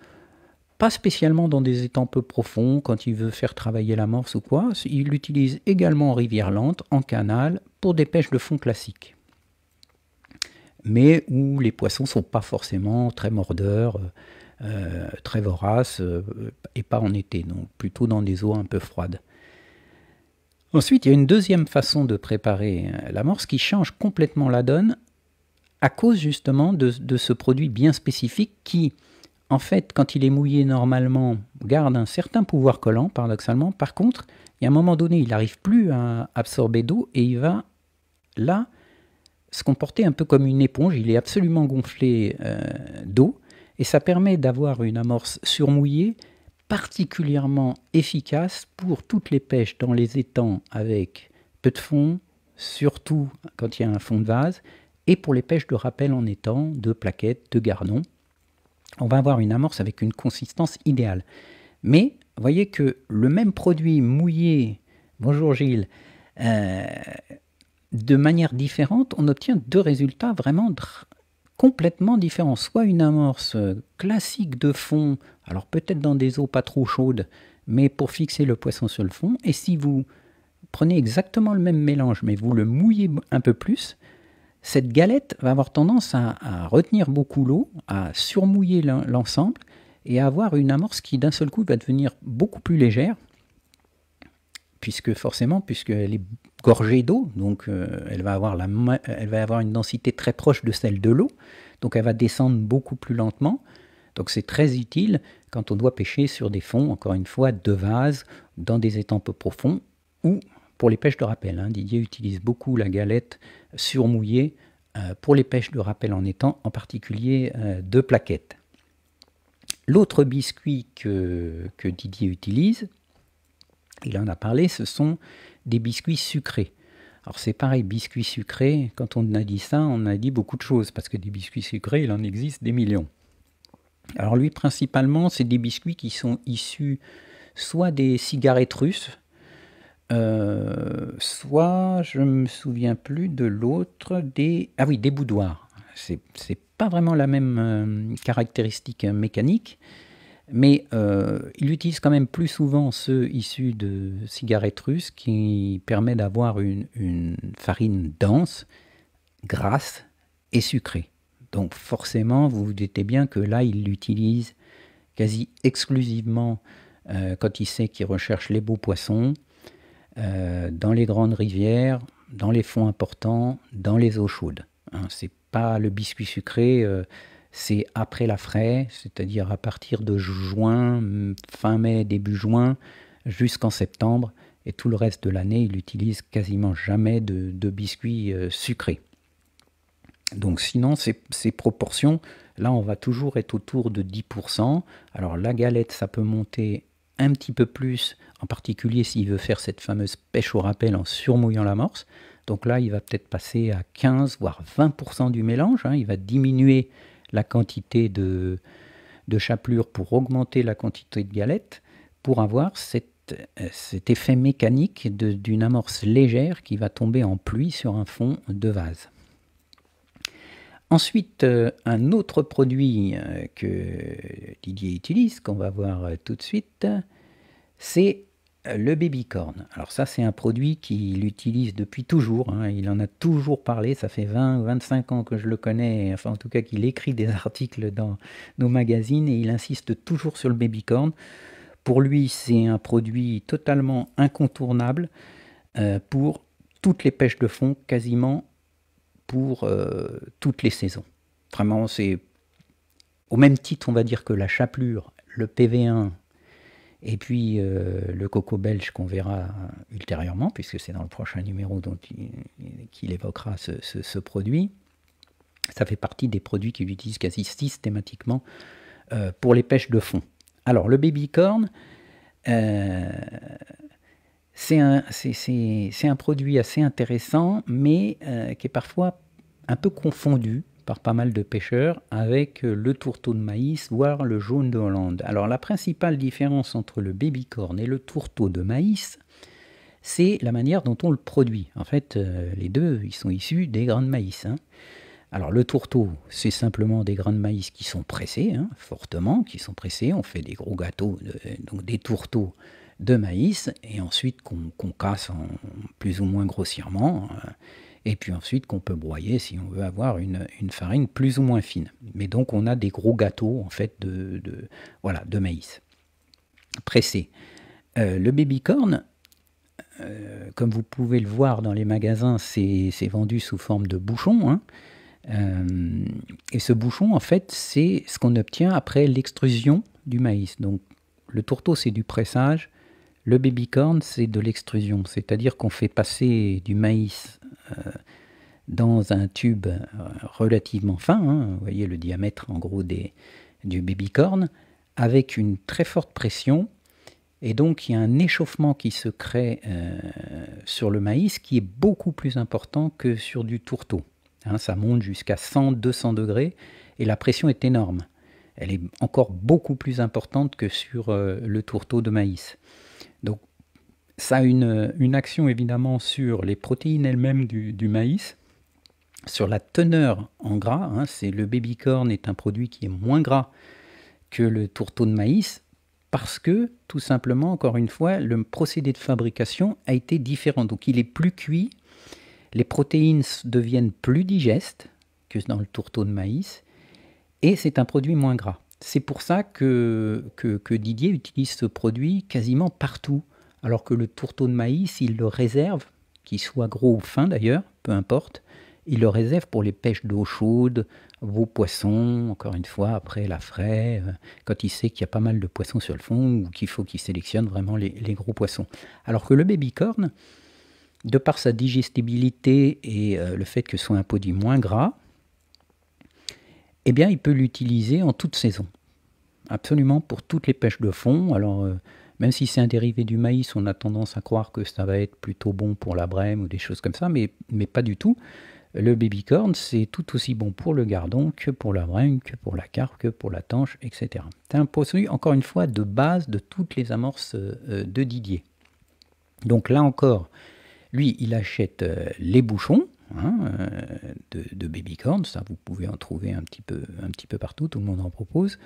pas spécialement dans des étangs peu profonds, quand il veut faire travailler la l'amorce ou quoi. Il l'utilise également en rivière lente, en canal, pour des pêches de fond classiques. Mais où les poissons sont pas forcément très mordeurs. Euh, euh, très vorace, euh, et pas en été, donc plutôt dans des eaux un peu froides. Ensuite, il y a une deuxième façon de préparer euh, l'amorce qui change complètement la donne à cause justement de, ce produit bien spécifique qui, en fait, quand il est mouillé normalement, garde un certain pouvoir collant, paradoxalement. Par contre, il y a un moment donné, il n'arrive plus à absorber d'eau et il va, là, se comporter un peu comme une éponge. Il est absolument gonflé d'eau et ça permet d'avoir une amorce surmouillée particulièrement efficace pour toutes les pêches dans les étangs avec peu de fond, surtout quand il y a un fond de vase, et pour les pêches de rappel en étang, de plaquettes, de garnons. On va avoir une amorce avec une consistance idéale. Mais voyez que le même produit mouillé, bonjour Gilles, euh, de manière différente, on obtient deux résultats vraiment complètement différent. Soit une amorce classique de fond, alors peut-être dans des eaux pas trop chaudes, mais pour fixer le poisson sur le fond. Et si vous prenez exactement le même mélange, mais vous le mouillez un peu plus, cette galette va avoir tendance à, retenir beaucoup l'eau, à surmouiller l'ensemble et à avoir une amorce qui d'un seul coup va devenir beaucoup plus légère, puisque forcément, puisqu'elle est gorgée d'eau, donc euh, elle, va avoir la elle va avoir une densité très proche de celle de l'eau, donc elle va descendre beaucoup plus lentement. Donc c'est très utile quand on doit pêcher sur des fonds, encore une fois, de vases, dans des étangs peu profonds, ou pour les pêches de rappel. Hein. Didier utilise beaucoup la galette surmouillée euh, pour les pêches de rappel en étang, en particulier euh, de plaquettes. L'autre biscuit que, que Didier utilise, il en a parlé, ce sont des biscuits sucrés. Alors c'est pareil, biscuits sucrés, quand on a dit ça, on a dit beaucoup de choses, parce que des biscuits sucrés, il en existe des millions. Alors lui, principalement, c'est des biscuits qui sont issus soit des cigarettes russes, euh, soit, je me souviens plus de l'autre, des... Ah oui, des boudoirs. C'est pas vraiment la même euh, caractéristique euh, mécanique, mais euh, il utilise quand même plus souvent ceux issus de cigarettes russes qui permet d'avoir une, farine dense, grasse et sucrée. Donc forcément, vous vous doutez bien que là, il l'utilise quasi exclusivement euh, quand il sait qu'il recherche les beaux poissons, euh, dans les grandes rivières, dans les fonds importants, dans les eaux chaudes. Hein, c'est pas le biscuit sucré c'est après la fraie, c'est-à-dire à partir de juin, fin mai, début juin, jusqu'en septembre. Et tout le reste de l'année, il utilise quasiment jamais de, biscuits euh, sucrés. Donc sinon, ces, proportions, là, on va toujours être autour de 10%. Alors la galette, ça peut monter un petit peu plus, en particulier s'il veut faire cette fameuse pêche au rappel en surmouillant la l'amorce. Donc là, il va peut-être passer à 15, voire 20% du mélange. Hein. Il va diminuer la quantité de, de chapelure pour augmenter la quantité de galettes pour avoir euh, cet effet mécanique d'une amorce légère qui va tomber en pluie sur un fond de vase. Ensuite, euh, un autre produit euh, que Didier utilise, qu'on va voir tout de suite, c'est le babycorn. Alors ça, c'est un produit qu'il utilise depuis toujours. Hein. Il en a toujours parlé. Ça fait 20 ou 25 ans que je le connais. Enfin, en tout cas, qu'il écrit des articles dans nos magazines et il insiste toujours sur le babycorn. Pour lui, c'est un produit totalement incontournable euh, pour toutes les pêches de fond, quasiment pour euh, toutes les saisons. Vraiment, c'est au même titre, on va dire que la chapelure, le PV1, et puis euh, le coco belge qu'on verra euh, ultérieurement, puisque c'est dans le prochain numéro dont qu'il évoquera ce, produit. Ça fait partie des produits qu'il utilise quasi systématiquement euh, pour les pêches de fond. Alors le baby corn, c'est un, c'est un, produit assez intéressant, mais qui est parfois un peu confondu par pas mal de pêcheurs avec euh, le tourteau de maïs, voire le jaune de Hollande. Alors la principale différence entre le baby corn et le tourteau de maïs, c'est la manière dont on le produit. En fait, euh, les deux, ils sont issus des grains de maïs. Hein. Alors le tourteau, c'est simplement des grains de maïs qui sont pressés, hein, fortement, qui sont pressés. On fait des gros gâteaux, euh, donc des tourteaux de maïs, et ensuite qu'on casse en, plus ou moins grossièrement, euh, et puis ensuite qu'on peut broyer si on veut avoir une, farine plus ou moins fine. Mais donc on a des gros gâteaux en fait de, voilà, de maïs pressé. Euh, le baby corn, euh, comme vous pouvez le voir dans les magasins, c'est vendu sous forme de bouchon. Hein. et ce bouchon, en fait, c'est ce qu'on obtient après l'extrusion du maïs. Donc, le tourteau, c'est du pressage. Le baby corn, c'est de l'extrusion, c'est-à-dire qu'on fait passer du maïs euh, dans un tube euh, relativement fin, hein. vous voyez le diamètre en gros des, du corn, avec une très forte pression. Et donc il y a un échauffement qui se crée euh, sur le maïs qui est beaucoup plus important que sur du tourteau. Hein. ça monte jusqu'à 100-200 degrés et la pression est énorme. Elle est encore beaucoup plus importante que sur le tourteau de maïs ça a une, action évidemment sur les protéines elles-mêmes du, maïs, sur la teneur en gras. Le hein. c'est le corn est un produit qui est moins gras que le tourteau de maïs parce que tout simplement, encore une fois, le procédé de fabrication a été différent. Donc il est plus cuit, les protéines deviennent plus digestes que dans le tourteau de maïs, et c'est un produit moins gras. C'est pour ça que Didier utilise ce produit quasiment partout alors que le tourteau de maïs, il le réserve, qu'il soit gros ou fin d'ailleurs, peu importe, il le réserve pour les pêches d'eau chaude, vos poissons, encore une fois, après la fraie, euh, quand il sait qu'il y a pas mal de poissons sur le fond ou qu'il faut qu'il sélectionne vraiment les, gros poissons. Alors que le baby corn, de par sa digestibilité et euh, le fait que ce soit un produit moins gras, eh bien, il peut l'utiliser en toute saison. Absolument pour toutes les pêches de fond. Alors, euh, même si c'est un dérivé du maïs, on a tendance à croire que ça va être plutôt bon pour la brème ou des choses comme ça, mais, pas du tout. Le baby corn, c'est tout aussi bon pour le gardon que pour la brème, que pour la carpe, que pour la tanche, etc. C'est un produit, encore une fois, de base de toutes les amorces euh, de Didier. Donc là encore, lui, il achète euh, les bouchons, hein, euh, de, baby corn. ça vous pouvez en trouver un petit, peu, un petit peu partout, tout le monde en propose.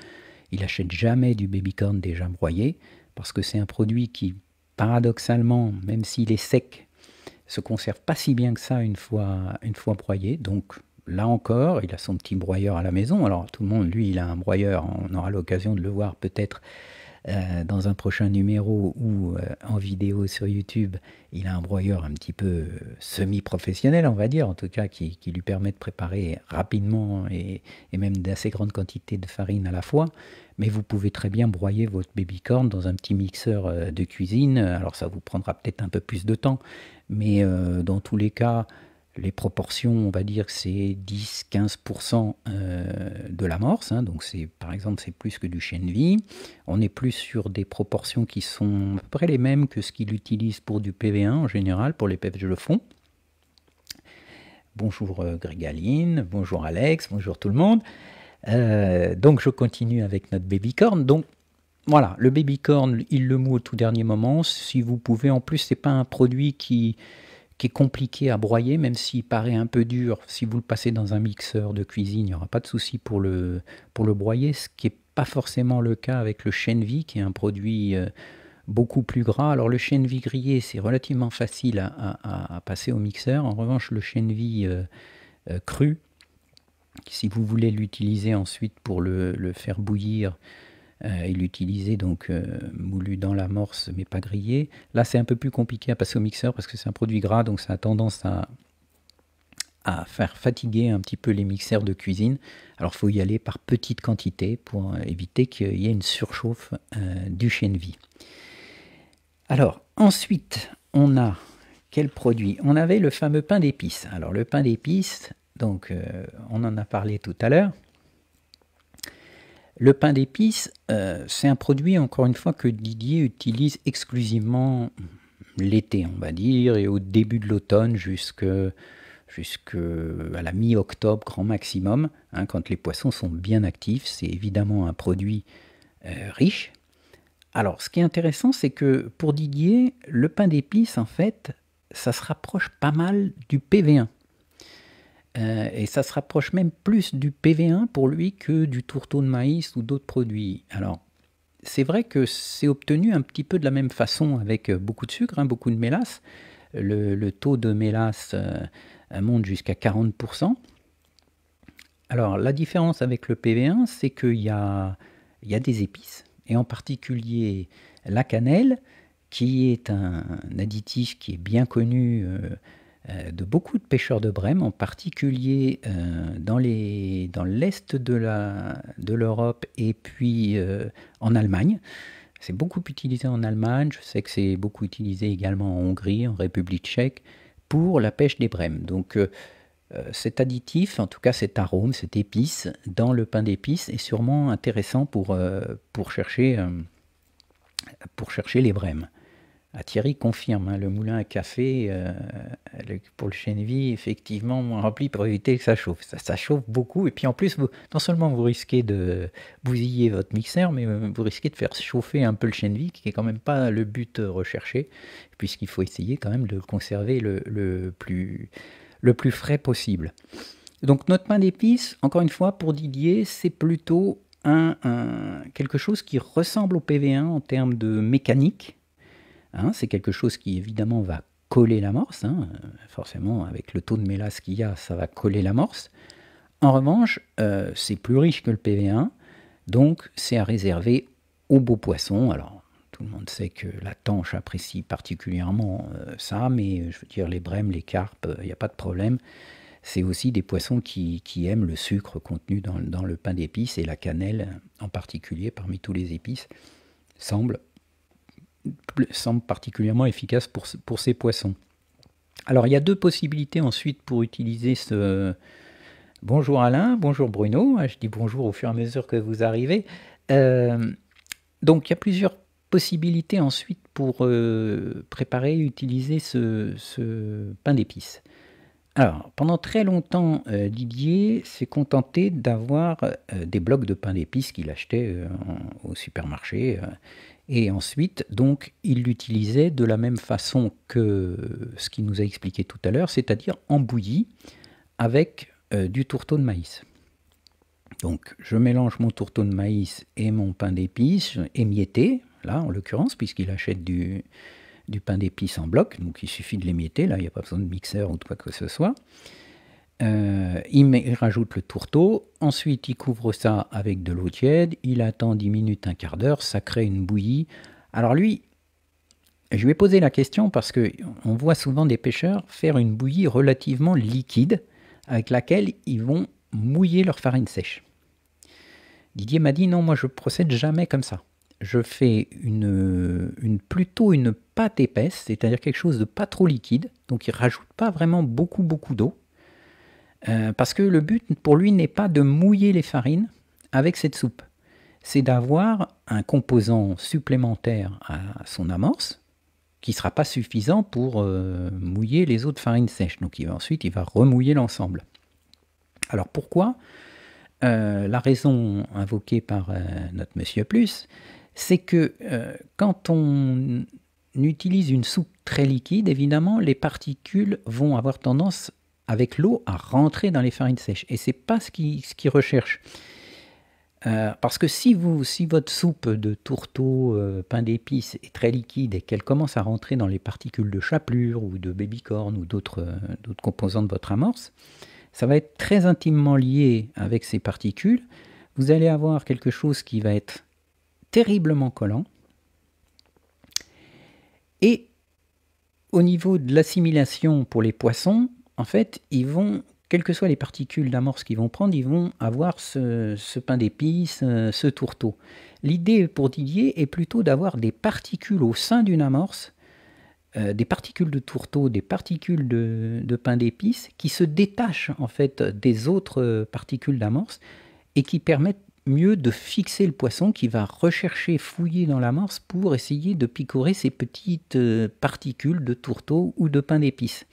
Il achète jamais du baby corn déjà broyé, parce que c'est un produit qui, paradoxalement, même s'il est sec, se conserve pas si bien que ça une fois, une fois broyé. Donc là encore, il a son petit broyeur à la maison. Alors tout le monde, lui, il a un broyeur, on aura l'occasion de le voir peut-être euh, dans un prochain numéro ou euh, en vidéo sur YouTube, il a un broyeur un petit peu euh, semi-professionnel, on va dire, en tout cas, qui, lui permet de préparer rapidement et, même d'assez grandes quantités de farine à la fois. Mais vous pouvez très bien broyer votre baby corn dans un petit mixeur de cuisine. Alors ça vous prendra peut-être un peu plus de temps, mais dans tous les cas, les proportions, on va dire, c'est 10-15% euh, de la Hein, donc, c'est par exemple, c'est plus que du chêne-vie. On est plus sur des proportions qui sont à peu près les mêmes que ce qu'il utilise pour du PV1 en général, pour les PVG le fond. Bonjour euh, Grégaline, bonjour Alex, bonjour tout le monde. Euh, donc, je continue avec notre baby corn. Donc, voilà, le baby corn, il le moue au tout dernier moment. Si vous pouvez, en plus, c'est pas un produit qui qui est compliqué à broyer, même s'il paraît un peu dur. Si vous le passez dans un mixeur de cuisine, il n'y aura pas de souci pour le, pour le broyer, ce qui n'est pas forcément le cas avec le vie qui est un produit euh, beaucoup plus gras. Alors le vie grillé, c'est relativement facile à, passer au mixeur. En revanche, le chènevis euh, euh, cru, si vous voulez l'utiliser ensuite pour le faire bouillir, euh, il l'utilisait donc euh, moulu dans l'amorce mais pas grillé. Là c'est un peu plus compliqué à passer au mixeur parce que c'est un produit gras donc ça a tendance à, faire fatiguer un petit peu les mixeurs de cuisine. Alors il faut y aller par petite quantité pour euh, éviter qu'il y ait une surchauffe du chêne vie. Alors ensuite on a quel produit On avait le fameux pain d'épices. Alors le pain d'épices, donc on en a parlé tout à l'heure. Le pain d'épices, euh, c'est un produit, encore une fois, que Didier utilise exclusivement l'été, on va dire, et au début de l'automne jusqu'à la mi-octobre, grand maximum, hein, quand les poissons sont bien actifs. C'est évidemment un produit euh, riche. Alors, ce qui est intéressant, c'est que pour Didier, le pain d'épices, en fait, ça se rapproche pas mal du PV1. Euh, et ça se rapproche même plus du PV1 pour lui que du tourteau de maïs ou d'autres produits. Alors, c'est vrai que c'est obtenu un petit peu de la même façon avec euh, beaucoup de sucre, hein, beaucoup de mélasse. Le, le taux de mélasse euh, monte jusqu'à 40%. Alors, la différence avec le PV1, c'est qu'il y a, y a des épices, et en particulier la cannelle, qui est un, additif qui est bien connu. Euh, de beaucoup de pêcheurs de Brême, en particulier euh, dans l'est de l'Europe et puis euh, en Allemagne. C'est beaucoup utilisé en Allemagne, je sais que c'est beaucoup utilisé également en Hongrie, en République tchèque, pour la pêche des brèmes. Donc cet additif, en tout cas cet arôme, cette épice dans le pain d'épices est sûrement intéressant pour, pour, chercher, pour chercher les brèmes. Ah, Thierry confirme, hein, le moulin à café euh, pour le chêne effectivement, moins rempli pour éviter que ça chauffe. Ça, chauffe beaucoup, et puis en plus, non seulement vous risquez de bousiller votre mixeur, mais euh, vous risquez de faire chauffer un peu le chêne qui n'est quand même pas le but recherché, puisqu'il faut essayer quand même de le conserver le, plus, le plus frais possible. Donc notre pain d'épices, encore une fois, pour Didier, c'est plutôt quelque chose qui ressemble au PV1 en termes de mécanique, Hein, c'est quelque chose qui évidemment va coller l'amorce. Hein. Forcément, avec le taux de mélasse qu'il y a, ça va coller l'amorce. En revanche, euh, c'est plus riche que le PV1, donc c'est à réserver aux beaux poissons. Alors, tout le monde sait que la tanche apprécie particulièrement euh, ça, mais je veux dire, les brèmes, les carpes, il n'y a pas de problème. C'est aussi des poissons qui, aiment le sucre contenu dans, dans le pain d'épices et la cannelle en particulier parmi tous les épices semble semble particulièrement efficace pour, pour ces poissons. Alors il y a deux possibilités ensuite pour utiliser ce... Bonjour Alain, bonjour Bruno, ah, je dis bonjour au fur et à mesure que vous arrivez. Euh, donc il y a plusieurs possibilités ensuite pour euh, préparer et utiliser ce, pain d'épices. Alors, pendant très longtemps, euh, Didier s'est contenté d'avoir des blocs de pain d'épices qu'il achetait au supermarché et ensuite, donc, il l'utilisait de la même façon que ce qu'il nous a expliqué tout à l'heure, c'est-à-dire en bouillie avec euh, du tourteau de maïs. Donc, je mélange mon tourteau de maïs et mon pain d'épices émietté, là en l'occurrence, puisqu'il achète du, pain d'épices en bloc, donc il suffit de l'émietter, là il n'y a pas besoin de mixeur ou de quoi que ce soit. Euh, il, rajoute le tourteau, ensuite il couvre ça avec de l'eau tiède, il attend 10 minutes, un quart d'heure, ça crée une bouillie. Alors lui, je lui ai posé la question parce que on voit souvent des pêcheurs faire une bouillie relativement liquide avec laquelle ils vont mouiller leur farine sèche. Didier m'a dit non, moi je procède jamais comme ça. Je fais une, une plutôt une pâte épaisse, c'est-à-dire quelque chose de pas trop liquide, donc il rajoute pas vraiment beaucoup beaucoup d'eau euh, parce que le but pour lui n'est pas de mouiller les farines avec cette soupe, c'est d'avoir un composant supplémentaire à son amorce qui ne sera pas suffisant pour euh, mouiller les autres farines sèches. Donc ensuite, il va remouiller l'ensemble. Alors pourquoi euh, La raison invoquée par notre monsieur Plus, c'est que quand on utilise une soupe très liquide, évidemment, les particules vont avoir tendance avec l'eau à rentrer dans les farines sèches. Et ce n'est pas ce qu'ils ce recherchent. Euh, parce que si, vous, si votre soupe de tourteau, euh, pain d'épices est très liquide et qu'elle commence à rentrer dans les particules de chapelure ou de baby-corn, ou euh, d'autres composants de votre amorce, ça va être très intimement lié avec ces particules. Vous allez avoir quelque chose qui va être terriblement collant. Et au niveau de l'assimilation pour les poissons, en fait, ils vont, quelles que soient les particules d'amorce qu'ils vont prendre, ils vont avoir ce, pain d'épices, euh, ce, tourteau. L'idée pour Didier est plutôt d'avoir des particules au sein d'une amorce, euh, des particules de tourteau, des particules de, pain d'épices, qui se détachent en fait des autres euh, particules d'amorce et qui permettent mieux de fixer le poisson qui va rechercher, fouiller dans l'amorce pour essayer de picorer ces petites particules de tourteau ou de pain d'épices.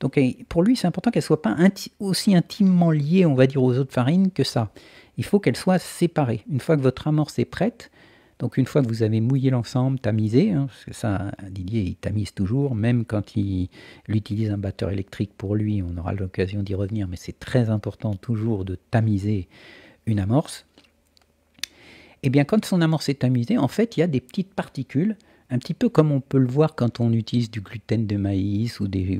Donc pour lui, c'est important qu'elle soit pas aussi intimement liée, on va dire, aux autres farines que ça. Il faut qu'elle soit séparée. Une fois que votre amorce est prête, donc une fois que vous avez mouillé l'ensemble, tamisé, hein, parce que ça, Didier, il tamise toujours, même quand il, il utilise un batteur électrique pour lui, on aura l'occasion d'y revenir, mais c'est très important toujours de tamiser une amorce. Et eh bien quand son amorce est tamisée, en fait, il y a des petites particules un petit peu comme on peut le voir quand on utilise du gluten de maïs ou des,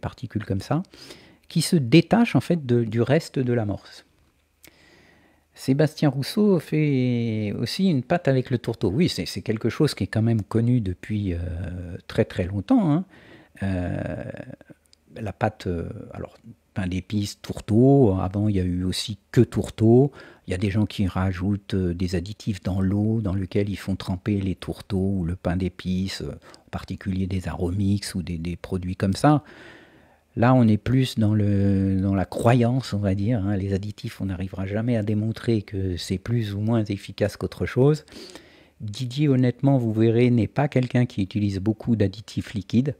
particules comme ça, qui se détachent en fait du reste de l'amorce. Sébastien Rousseau fait aussi une pâte avec le tourteau. Oui, c'est quelque chose qui est quand même connu depuis euh, très très longtemps. Hein. Euh, la pâte, euh, alors pain d'épices, tourteau. Avant, il y a eu aussi que tourteaux. Il y a des gens qui rajoutent euh, des additifs dans l'eau dans lequel ils font tremper les tourteaux ou le pain d'épices, euh, en particulier des aromix ou des, produits comme ça. Là, on est plus dans, le, la croyance, on va dire. Hein. Les additifs, on n'arrivera jamais à démontrer que c'est plus ou moins efficace qu'autre chose. Didier, honnêtement, vous verrez, n'est pas quelqu'un qui utilise beaucoup d'additifs liquides.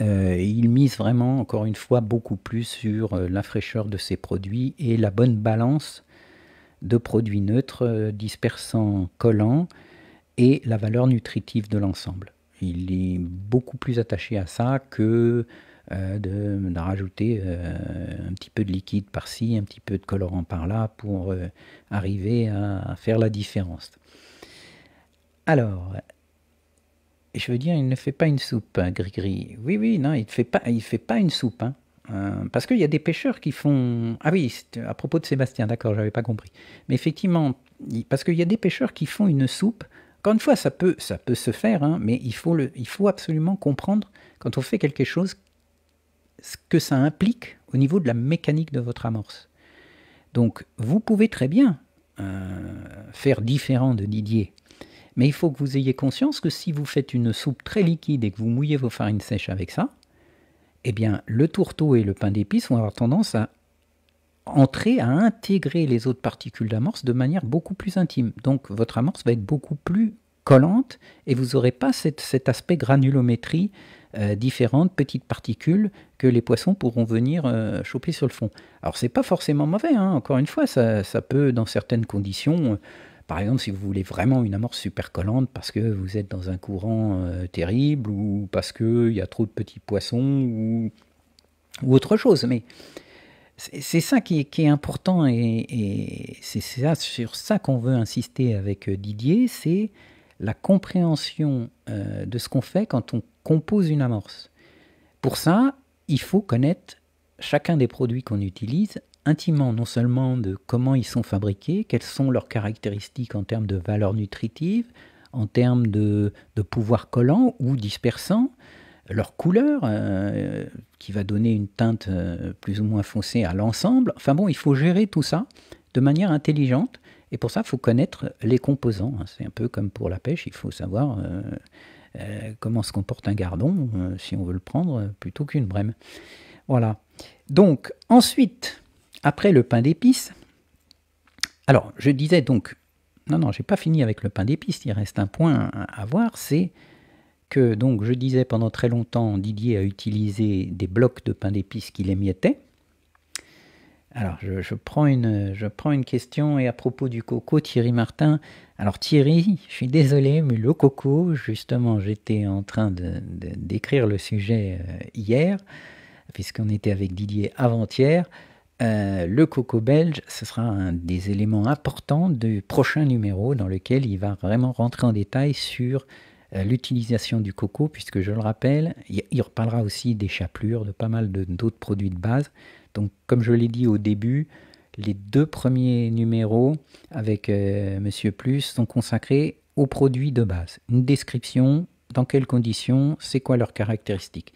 Euh, il mise vraiment, encore une fois, beaucoup plus sur euh, la fraîcheur de ses produits et la bonne balance de produits neutres, euh, dispersants, collants et la valeur nutritive de l'ensemble. Il est beaucoup plus attaché à ça que de, rajouter un petit peu de liquide par-ci, un petit peu de colorant par-là pour arriver à faire la différence. Alors, je veux dire, il ne fait pas une soupe, hein, Grigri. Oui, oui, non, il ne fait, pas, fait pas une soupe. Hein. Euh, parce qu'il y a des pêcheurs qui font. Ah oui, à propos de Sébastien, d'accord, je j'avais pas compris. Mais effectivement, parce qu'il y a des pêcheurs qui font une soupe. Encore une fois, ça peut, ça peut se faire, hein, mais il faut, le, il faut absolument comprendre quand on fait quelque chose ce que ça implique au niveau de la mécanique de votre amorce. Donc, vous pouvez très bien euh, faire différent de Didier mais il faut que vous ayez conscience que si vous faites une soupe très liquide et que vous mouillez vos farines sèches avec ça, eh bien, le tourteau et le pain d'épices vont avoir tendance à entrer, à intégrer les autres particules d'amorce de manière beaucoup plus intime. Donc, votre amorce va être beaucoup plus collante et vous n'aurez pas cet aspect granulométrie euh, différente, différentes petites particules que les poissons pourront venir euh, choper sur le fond. Alors c'est pas forcément mauvais, hein. encore une fois, ça, peut dans certaines conditions par exemple, si vous voulez vraiment une amorce super collante parce que vous êtes dans un courant euh, terrible ou parce qu'il y a trop de petits poissons ou, autre chose. Mais c'est ça qui est, important et, c'est ça, sur ça qu'on veut insister avec euh, Didier, c'est la compréhension euh, de ce qu'on fait quand on compose une amorce. Pour ça, il faut connaître chacun des produits qu'on utilise intimement non seulement de comment ils sont fabriqués, quelles sont leurs caractéristiques en termes de valeur nutritive, en termes de, pouvoir collant ou dispersant, leur couleur euh, qui va donner une teinte euh, plus ou moins foncée à l'ensemble. Enfin bon, il faut gérer tout ça de manière intelligente et pour ça, il faut connaître les composants. Hein. C'est un peu comme pour la pêche, il faut savoir euh, comment se comporte un gardon si on veut le prendre plutôt qu'une brème. Voilà. Donc ensuite, après le pain d'épices, alors je disais donc, non, non, j'ai pas fini avec le pain d'épices, il reste un point à voir, c'est que donc je disais pendant très longtemps Didier a utilisé des blocs de pain d'épices qu'il émiettait. Alors je, prends une, je prends une question et à propos du coco, Thierry Martin. Alors Thierry, je suis désolé, mais le coco, justement, j'étais en train d'écrire le sujet euh, hier, puisqu'on était avec Didier avant-hier. Euh, le coco belge, ce sera un des éléments importants du prochain numéro dans lequel il va vraiment rentrer en détail sur euh, l'utilisation du coco, puisque je le rappelle, il, reparlera aussi des chapelures, de pas mal d'autres produits de base. Donc comme je l'ai dit au début, les deux premiers numéros avec euh, Monsieur Plus sont consacrés aux produits de base. Une description, dans quelles conditions, c'est quoi leurs caractéristiques.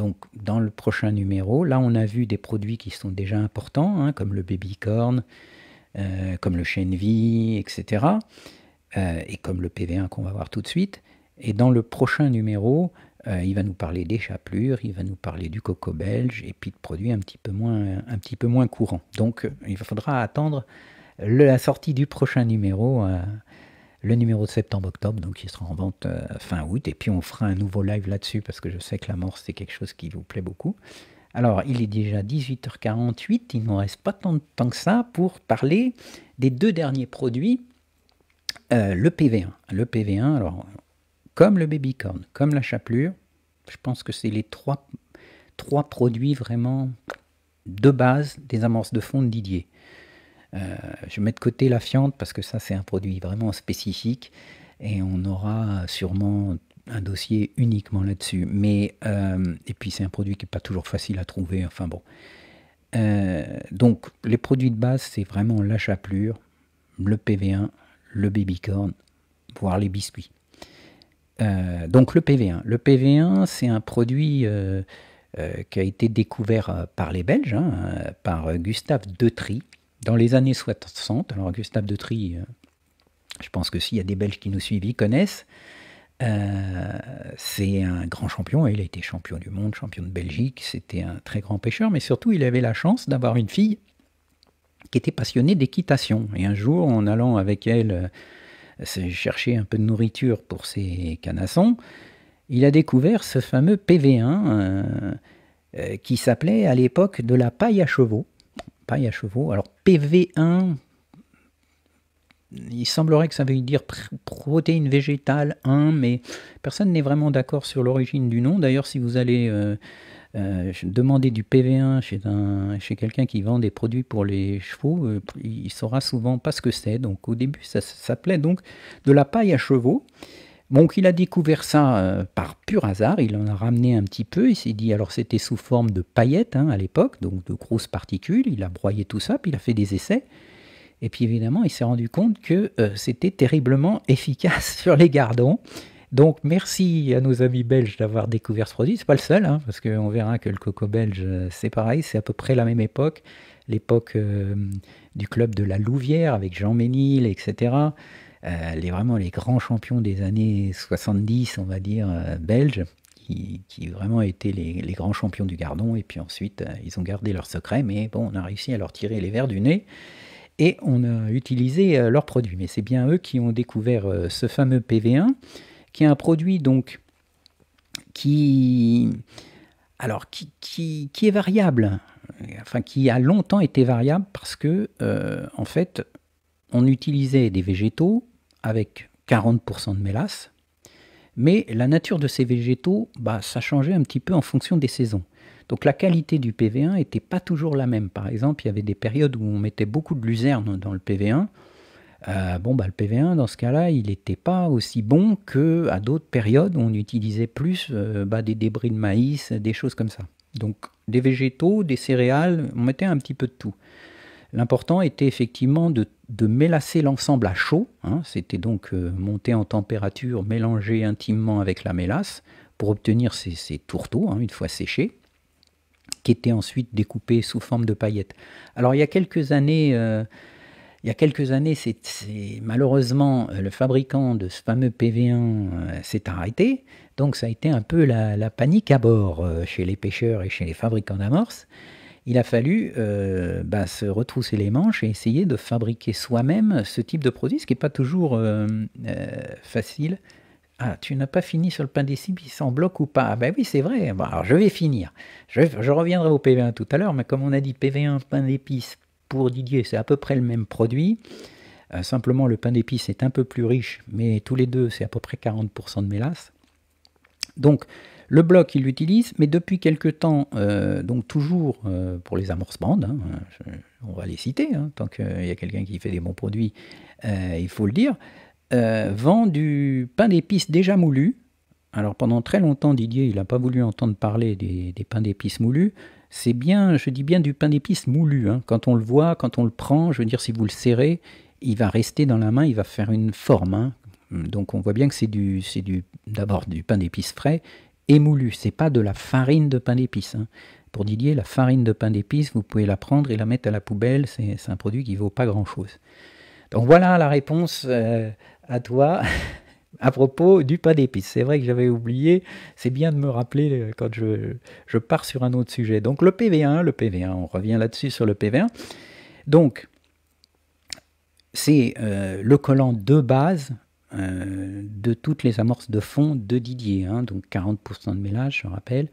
Donc, dans le prochain numéro, là, on a vu des produits qui sont déjà importants, hein, comme le baby corn, euh, comme le chêne-vie, etc., euh, et comme le PV1 qu'on va voir tout de suite. Et dans le prochain numéro, euh, il va nous parler des chapelures, il va nous parler du coco belge, et puis de produits un petit peu moins, un petit peu moins courants. Donc, il faudra attendre la sortie du prochain numéro le numéro de septembre-octobre, donc qui sera en vente euh, fin août. Et puis on fera un nouveau live là-dessus parce que je sais que l'amorce, c'est quelque chose qui vous plaît beaucoup. Alors il est déjà 18h48, il ne nous reste pas tant de temps que ça pour parler des deux derniers produits. Euh, le PV1. Le PV1, alors comme le babycorn, comme la chapelure, je pense que c'est les trois, trois produits vraiment de base des amorces de fond de Didier. Euh, je mets de côté la fiente parce que ça, c'est un produit vraiment spécifique et on aura sûrement un dossier uniquement là-dessus. Mais euh, et puis c'est un produit qui n'est pas toujours facile à trouver. Enfin bon. Euh, donc les produits de base, c'est vraiment la chapelure, le PV1, le corn, voire les biscuits. donc le PV1. Le PV1, c'est un produit qui a été découvert par les Belges, hein, par Gustave Deutry, dans les années 60, alors Gustave de tri, euh, je pense que s'il y a des Belges qui nous suivent, ils connaissent, euh, c'est un grand champion, il a été champion du monde, champion de Belgique, c'était un très grand pêcheur, mais surtout il avait la chance d'avoir une fille qui était passionnée d'équitation. Et un jour, en allant avec elle euh, chercher un peu de nourriture pour ses canassons, il a découvert ce fameux PV1 qui s'appelait à l'époque de la paille à chevaux à chevaux. Alors PV1, il semblerait que ça veut dire protéine végétale 1, mais personne n'est vraiment d'accord sur l'origine du nom. D'ailleurs, si vous allez euh, euh, demander du PV1 chez, un, chez quelqu'un qui vend des produits pour les chevaux, euh, il saura souvent pas ce que c'est. Donc au début, ça, ça s'appelait donc de la paille à chevaux. Donc il a découvert ça euh, par pur hasard, il en a ramené un petit peu, il s'est dit, alors c'était sous forme de paillettes hein, à l'époque, donc de grosses particules, il a broyé tout ça, puis il a fait des essais, et puis évidemment il s'est rendu compte que euh, c'était terriblement efficace sur les gardons. Donc merci à nos amis belges d'avoir découvert ce produit, c'est pas le seul, hein, parce qu'on verra que le coco belge, euh, c'est pareil, c'est à peu près la même époque, l'époque du club de la Louvière avec Jean Ménil, etc. Euh, les, vraiment les grands champions des années 70, on va dire, euh, belges, qui, vraiment étaient les, grands champions du gardon. Et puis ensuite, euh, ils ont gardé leur secret, mais bon, on a réussi à leur tirer les verres du nez et on a utilisé leurs produits. Mais c'est bien eux qui ont découvert ce fameux PV1, qui est un produit donc qui, alors, qui, qui, est variable, enfin qui a longtemps été variable parce que en fait on utilisait des végétaux avec 40% de mélasse. Mais la nature de ces végétaux, bah, ça changeait un petit peu en fonction des saisons. Donc la qualité du PV1 n'était pas toujours la même. Par exemple, il y avait des périodes où on mettait beaucoup de luzerne dans le PV1. Euh, bon, bah, le PV1, dans ce cas-là, il n'était pas aussi bon qu'à d'autres périodes où on utilisait plus euh, bah, des débris de maïs, des choses comme ça. Donc des végétaux, des céréales, on mettait un petit peu de tout. L'important était effectivement de de mélasser l'ensemble à chaud, hein, c'était donc monté euh, monter en température, mélanger intimement avec la mélasse pour obtenir ces, tourteaux, hein, une fois séchés, qui étaient ensuite découpés sous forme de paillettes. Alors il y a quelques années, euh, il y a quelques années, malheureusement, euh, le fabricant de ce fameux PV1 s'est arrêté. Donc ça a été un peu la, panique à bord chez les pêcheurs et chez les fabricants d'amorces il a fallu euh, bah, se retrousser les manches et essayer de fabriquer soi-même ce type de produit, ce qui n'est pas toujours euh, euh, facile. Ah, tu n'as pas fini sur le pain des en bloc s'en ou pas ah Ben oui, c'est vrai. alors je vais finir. Je, reviendrai au PV1 tout à l'heure, mais comme on a dit, PV1 pain d'épices pour Didier, c'est à peu près le même produit. simplement, le pain d'épices est un peu plus riche, mais tous les deux, c'est à peu près 40% de mélasse. Donc, le bloc, il l'utilise, mais depuis quelque temps, euh, donc toujours euh, pour les amorces bandes, hein, on va les citer, hein, tant qu'il euh, y a quelqu'un qui fait des bons produits, il faut le dire, vend du pain d'épices déjà moulu. Alors pendant très longtemps, Didier, il n'a pas voulu entendre parler des, pains d'épices moulus c'est bien, je dis bien du pain d'épices moulu. Hein. Quand on le voit, quand on le prend, je veux dire, si vous le serrez, il va rester dans la main, il va faire une forme. Donc on voit bien que c'est du, c'est du, d'abord du pain d'épices frais émoulu, c'est pas de la farine de pain d'épices. Hein. Pour Didier, la farine de pain d'épices, vous pouvez la prendre et la mettre à la poubelle, c'est un produit qui vaut pas grand-chose. Donc voilà la réponse euh, à toi à propos du pain d'épice. C'est vrai que j'avais oublié, c'est bien de me rappeler euh, quand je, je, pars sur un autre sujet. Donc le PV1, le PV1, on revient là-dessus sur le PV1. Donc, c'est euh, le collant de base euh, de toutes les amorces de fond de Didier, hein, donc 40% de mélange, je rappelle.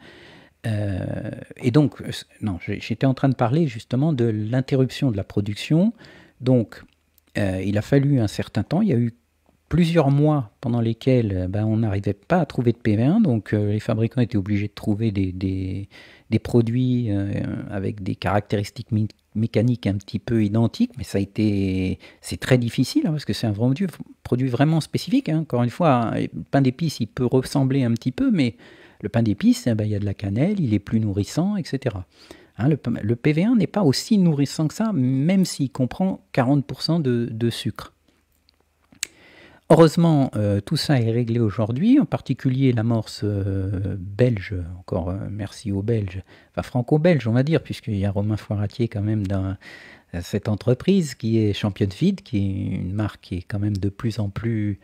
Euh, et donc, euh, non, j'étais en train de parler justement de l'interruption de la production. Donc, il a fallu un certain temps, il y a eu plusieurs mois pendant lesquels ben, on n'arrivait pas à trouver de PV1, donc les fabricants étaient obligés de trouver des, des, produits avec des caractéristiques mécanique un petit peu identique, mais ça a été, c'est très difficile hein, parce que c'est un produit, produit vraiment spécifique. Hein. Encore une fois, hein, le pain d'épices, il peut ressembler un petit peu, mais le pain d'épices, eh ben, il y a de la cannelle, il est plus nourrissant, etc. le, PV1 n'est pas aussi nourrissant que ça, même s'il comprend 40% de sucre. Heureusement, euh, tout ça est réglé aujourd'hui, en particulier l'amorce euh, belge, encore euh, merci aux Belges, enfin franco-belge on va dire, puisqu'il y a Romain Foiratier quand même dans cette entreprise qui est Championne Vide, qui est une marque qui est quand même de plus en plus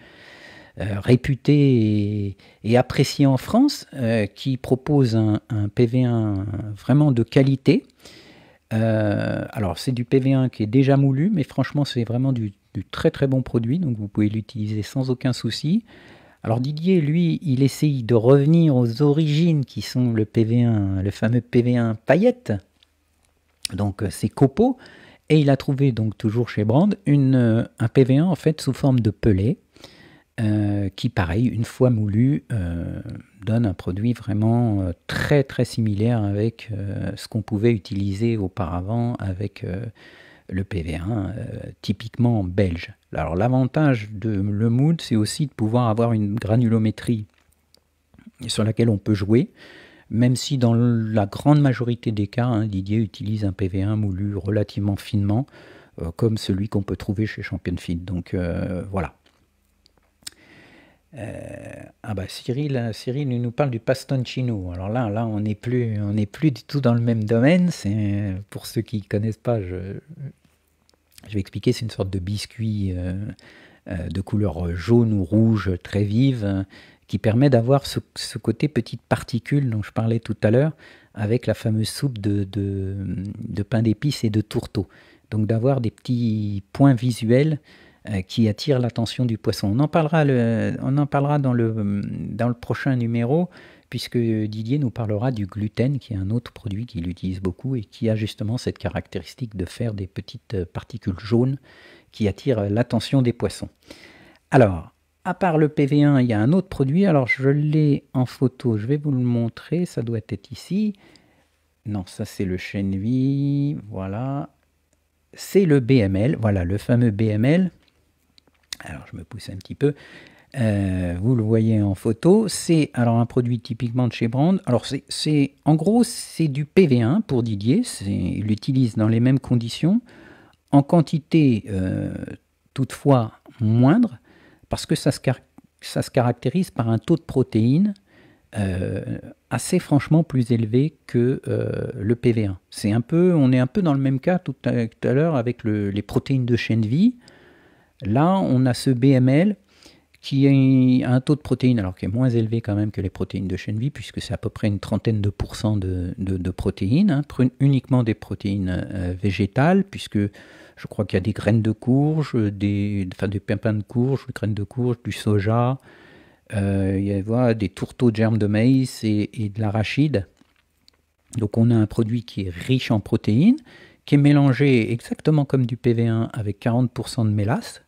réputée et, appréciée en France, qui propose un, un, PV1 vraiment de qualité. alors c'est du PV1 qui est déjà moulu, mais franchement c'est vraiment du du très très bon produit, donc vous pouvez l'utiliser sans aucun souci. Alors Didier, lui, il essaye de revenir aux origines qui sont le PV1, le fameux PV1 paillette, donc ses euh, copeaux, et il a trouvé donc toujours chez Brand une, euh, un PV1 en fait sous forme de pelé, euh, qui pareil, une fois moulu, donne un produit vraiment très très similaire avec ce qu'on pouvait utiliser auparavant avec le PV1 euh, typiquement belge. Alors l'avantage de le mood, c'est aussi de pouvoir avoir une granulométrie sur laquelle on peut jouer, même si dans la grande majorité des cas, hein, Didier utilise un PV1 moulu relativement finement, euh, comme celui qu'on peut trouver chez Champion Feed. Donc euh, voilà, euh, ah bah Cyril, euh, Cyril nous parle du pastoncino. Alors là, là on n'est plus, on n'est plus du tout dans le même domaine. C'est euh, pour ceux qui connaissent pas, je, je vais expliquer. C'est une sorte de biscuit de couleur jaune ou rouge très vive qui permet d'avoir ce, ce, côté petite particule dont je parlais tout à l'heure avec la fameuse soupe de, de, de pain d'épices et de tourteau. Donc d'avoir des petits points visuels euh, qui attire l'attention du poisson. On en parlera, on en parlera dans, le, dans le prochain numéro, puisque Didier nous parlera du gluten, qui est un autre produit qu'il utilise beaucoup et qui a justement cette caractéristique de faire des petites particules jaunes qui attirent l'attention des poissons. Alors, à part le PV1, il y a un autre produit. Alors, je l'ai en photo, je vais vous le montrer. Ça doit être ici. Non, ça c'est le chêne Voilà. C'est le BML, voilà le fameux BML alors je me pousse un petit peu, euh, vous le voyez en photo, c'est alors un produit typiquement de chez Brand. Alors c'est, en gros c'est du PV1 pour Didier, il l'utilise dans les mêmes conditions, en quantité euh, toutefois moindre, parce que ça se, caractérise par un taux de protéines euh, assez franchement plus élevé que le PV1. C'est un peu, on est un peu dans le même cas tout à, l'heure avec les protéines de chaîne vie. Là, on a ce BML qui a un taux de protéines, alors qui est moins élevé quand même que les protéines de chaîne puisque c'est à peu près une trentaine de pourcents de, protéines, hein, uniquement des protéines euh, végétales, puisque je crois qu'il y a des graines de courge, des, enfin pimpins de courge, des graines de courge, du soja, euh, il y a des tourteaux de germes de maïs et, et de l'arachide. Donc on a un produit qui est riche en protéines, qui est mélangé exactement comme du PV1 avec 40% de mélasse,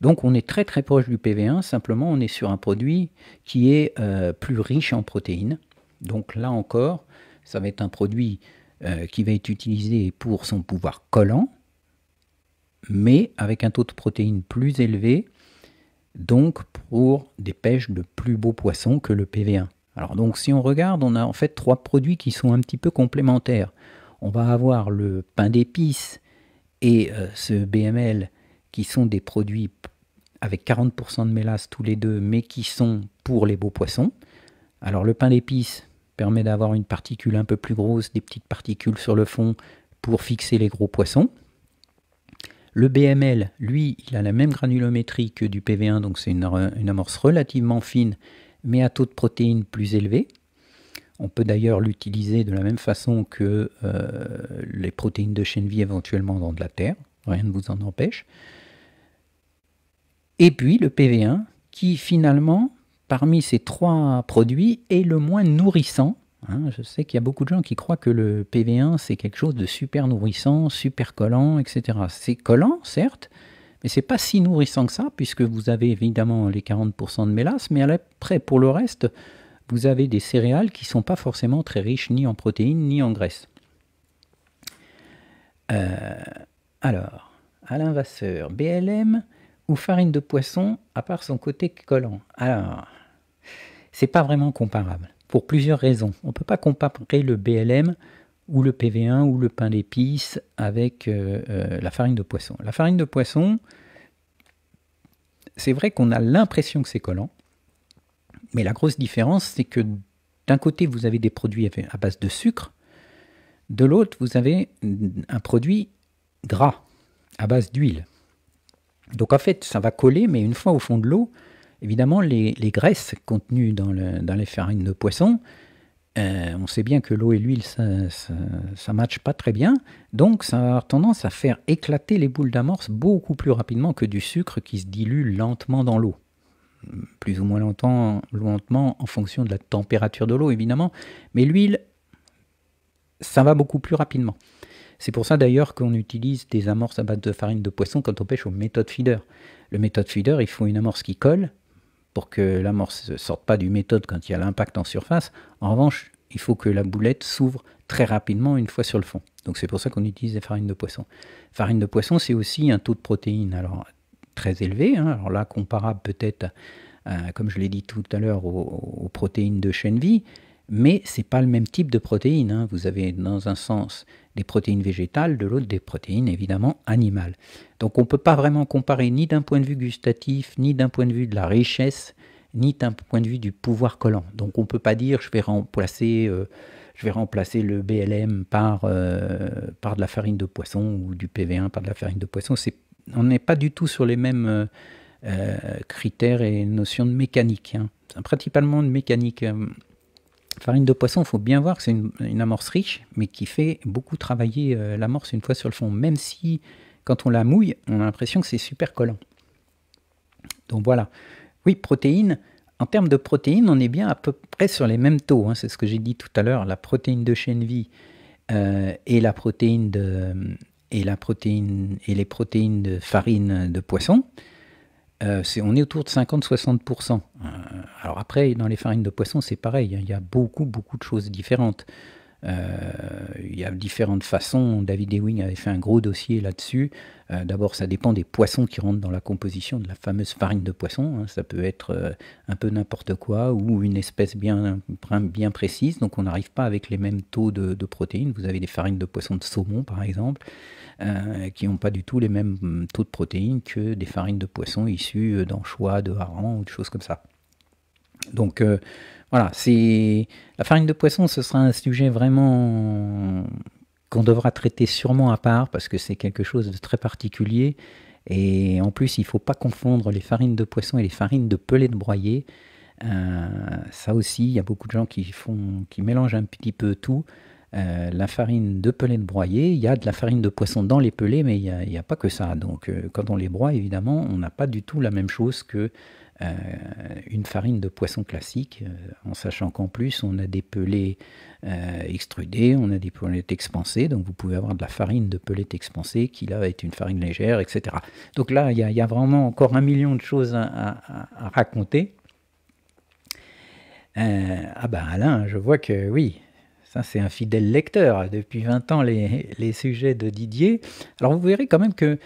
donc on est très très proche du PV1, simplement on est sur un produit qui est euh, plus riche en protéines. Donc là encore, ça va être un produit euh, qui va être utilisé pour son pouvoir collant, mais avec un taux de protéines plus élevé, donc pour des pêches de plus beaux poissons que le PV1. Alors donc si on regarde, on a en fait trois produits qui sont un petit peu complémentaires. On va avoir le pain d'épices et euh, ce BML qui sont des produits avec 40% de mélasse tous les deux, mais qui sont pour les beaux poissons. Alors le pain d'épices permet d'avoir une particule un peu plus grosse, des petites particules sur le fond pour fixer les gros poissons. Le BML, lui, il a la même granulométrie que du PV1, donc c'est une, amorce relativement fine, mais à taux de protéines plus élevé. On peut d'ailleurs l'utiliser de la même façon que euh, les protéines de vie, éventuellement dans de la terre, rien ne vous en empêche. Et puis le PV1, qui finalement, parmi ces trois produits, est le moins nourrissant. Hein, je sais qu'il y a beaucoup de gens qui croient que le PV1, c'est quelque chose de super nourrissant, super collant, etc. C'est collant, certes, mais c'est pas si nourrissant que ça, puisque vous avez évidemment les 40% de mélasse, mais après, pour le reste, vous avez des céréales qui ne sont pas forcément très riches ni en protéines ni en graisses. Euh, alors, Alain Vasseur, BLM, ou farine de poisson, à part son côté collant Alors, c'est pas vraiment comparable, pour plusieurs raisons. On ne peut pas comparer le BLM ou le PV1 ou le pain d'épices avec euh, euh, la farine de poisson. La farine de poisson, c'est vrai qu'on a l'impression que c'est collant, mais la grosse différence, c'est que d'un côté, vous avez des produits à base de sucre, de l'autre, vous avez un produit gras, à base d'huile. Donc en fait, ça va coller, mais une fois au fond de l'eau, évidemment, les, graisses contenues dans, les farines de poisson, euh, on sait bien que l'eau et l'huile, ça ne matche pas très bien, donc ça a tendance à faire éclater les boules d'amorce beaucoup plus rapidement que du sucre qui se dilue lentement dans l'eau. Plus ou moins longtemps, lentement en fonction de la température de l'eau, évidemment, mais l'huile, ça va beaucoup plus rapidement. C'est pour ça d'ailleurs qu'on utilise des amorces à base de farine de poisson quand on pêche au méthode feeder. Le méthode feeder, il faut une amorce qui colle pour que l'amorce ne sorte pas du méthode quand il y a l'impact en surface. En revanche, il faut que la boulette s'ouvre très rapidement une fois sur le fond. Donc c'est pour ça qu'on utilise des farines de poisson. Farine de poisson, c'est aussi un taux de protéines alors, très élevé. Hein. Alors là, comparable peut-être, euh, comme je l'ai dit tout à l'heure, aux, protéines de chêne-vie mais c'est pas le même type de protéines. Hein. Vous avez dans un sens des protéines végétales, de l'autre des protéines évidemment animales. Donc on ne peut pas vraiment comparer ni d'un point de vue gustatif, ni d'un point de vue de la richesse, ni d'un point de vue du pouvoir collant. Donc on ne peut pas dire je vais remplacer, euh, je vais remplacer le BLM par, euh, par de la farine de poisson ou du PV1 par de la farine de poisson. C'est, on n'est pas du tout sur les mêmes euh, critères et notions de mécanique. Hein. C'est principalement de mécanique. Farine de poisson, il faut bien voir que c'est une, amorce riche, mais qui fait beaucoup travailler euh, l'amorce une fois sur le fond, même si quand on la mouille, on a l'impression que c'est super collant. Donc voilà. Oui, protéines. En termes de protéines, on est bien à peu près sur les mêmes taux. Hein, c'est ce que j'ai dit tout à l'heure. La protéine de chènevis euh, et la protéine et la protéine et les protéines de farine de poisson. Euh, on est autour de 50-60%. Euh, alors après, dans les farines de poisson, c'est pareil. Hein. Il y a beaucoup, beaucoup de choses différentes. Euh, il y a différentes façons. David Ewing avait fait un gros dossier là-dessus. Euh, d'abord, ça dépend des poissons qui rentrent dans la composition de la fameuse farine de poisson. Hein. Ça peut être euh, un peu n'importe quoi ou une espèce bien, bien précise. Donc, on n'arrive pas avec les mêmes taux de, protéines. Vous avez des farines de poisson de saumon, par exemple, qui n'ont pas du tout les mêmes hum, taux de protéines que des farines de poisson issues d'anchois, de harengs ou de choses comme ça. Donc euh, voilà, c'est la farine de poisson, ce sera un sujet vraiment qu'on devra traiter sûrement à part parce que c'est quelque chose de très particulier. Et en plus, il ne faut pas confondre les farines de poisson et les farines de pelée de broyer. Euh, ça aussi, il y a beaucoup de gens qui, font, qui mélangent un petit peu tout. Euh, la farine de pelée de broyer, il y a de la farine de poisson dans les pelets, mais il n'y a, pas que ça. Donc quand on les broie, évidemment, on n'a pas du tout la même chose que euh, une farine de poisson classique, euh, en sachant qu'en plus on a des pelés euh, extrudés, on a des pelés expansés, donc vous pouvez avoir de la farine de pelés expansés qui là est une farine légère, etc. Donc là, il y, a vraiment encore un million de choses à, raconter. ah ben Alain, je vois que oui, ça c'est un fidèle lecteur depuis 20 ans les, les, sujets de Didier. Alors vous verrez quand même que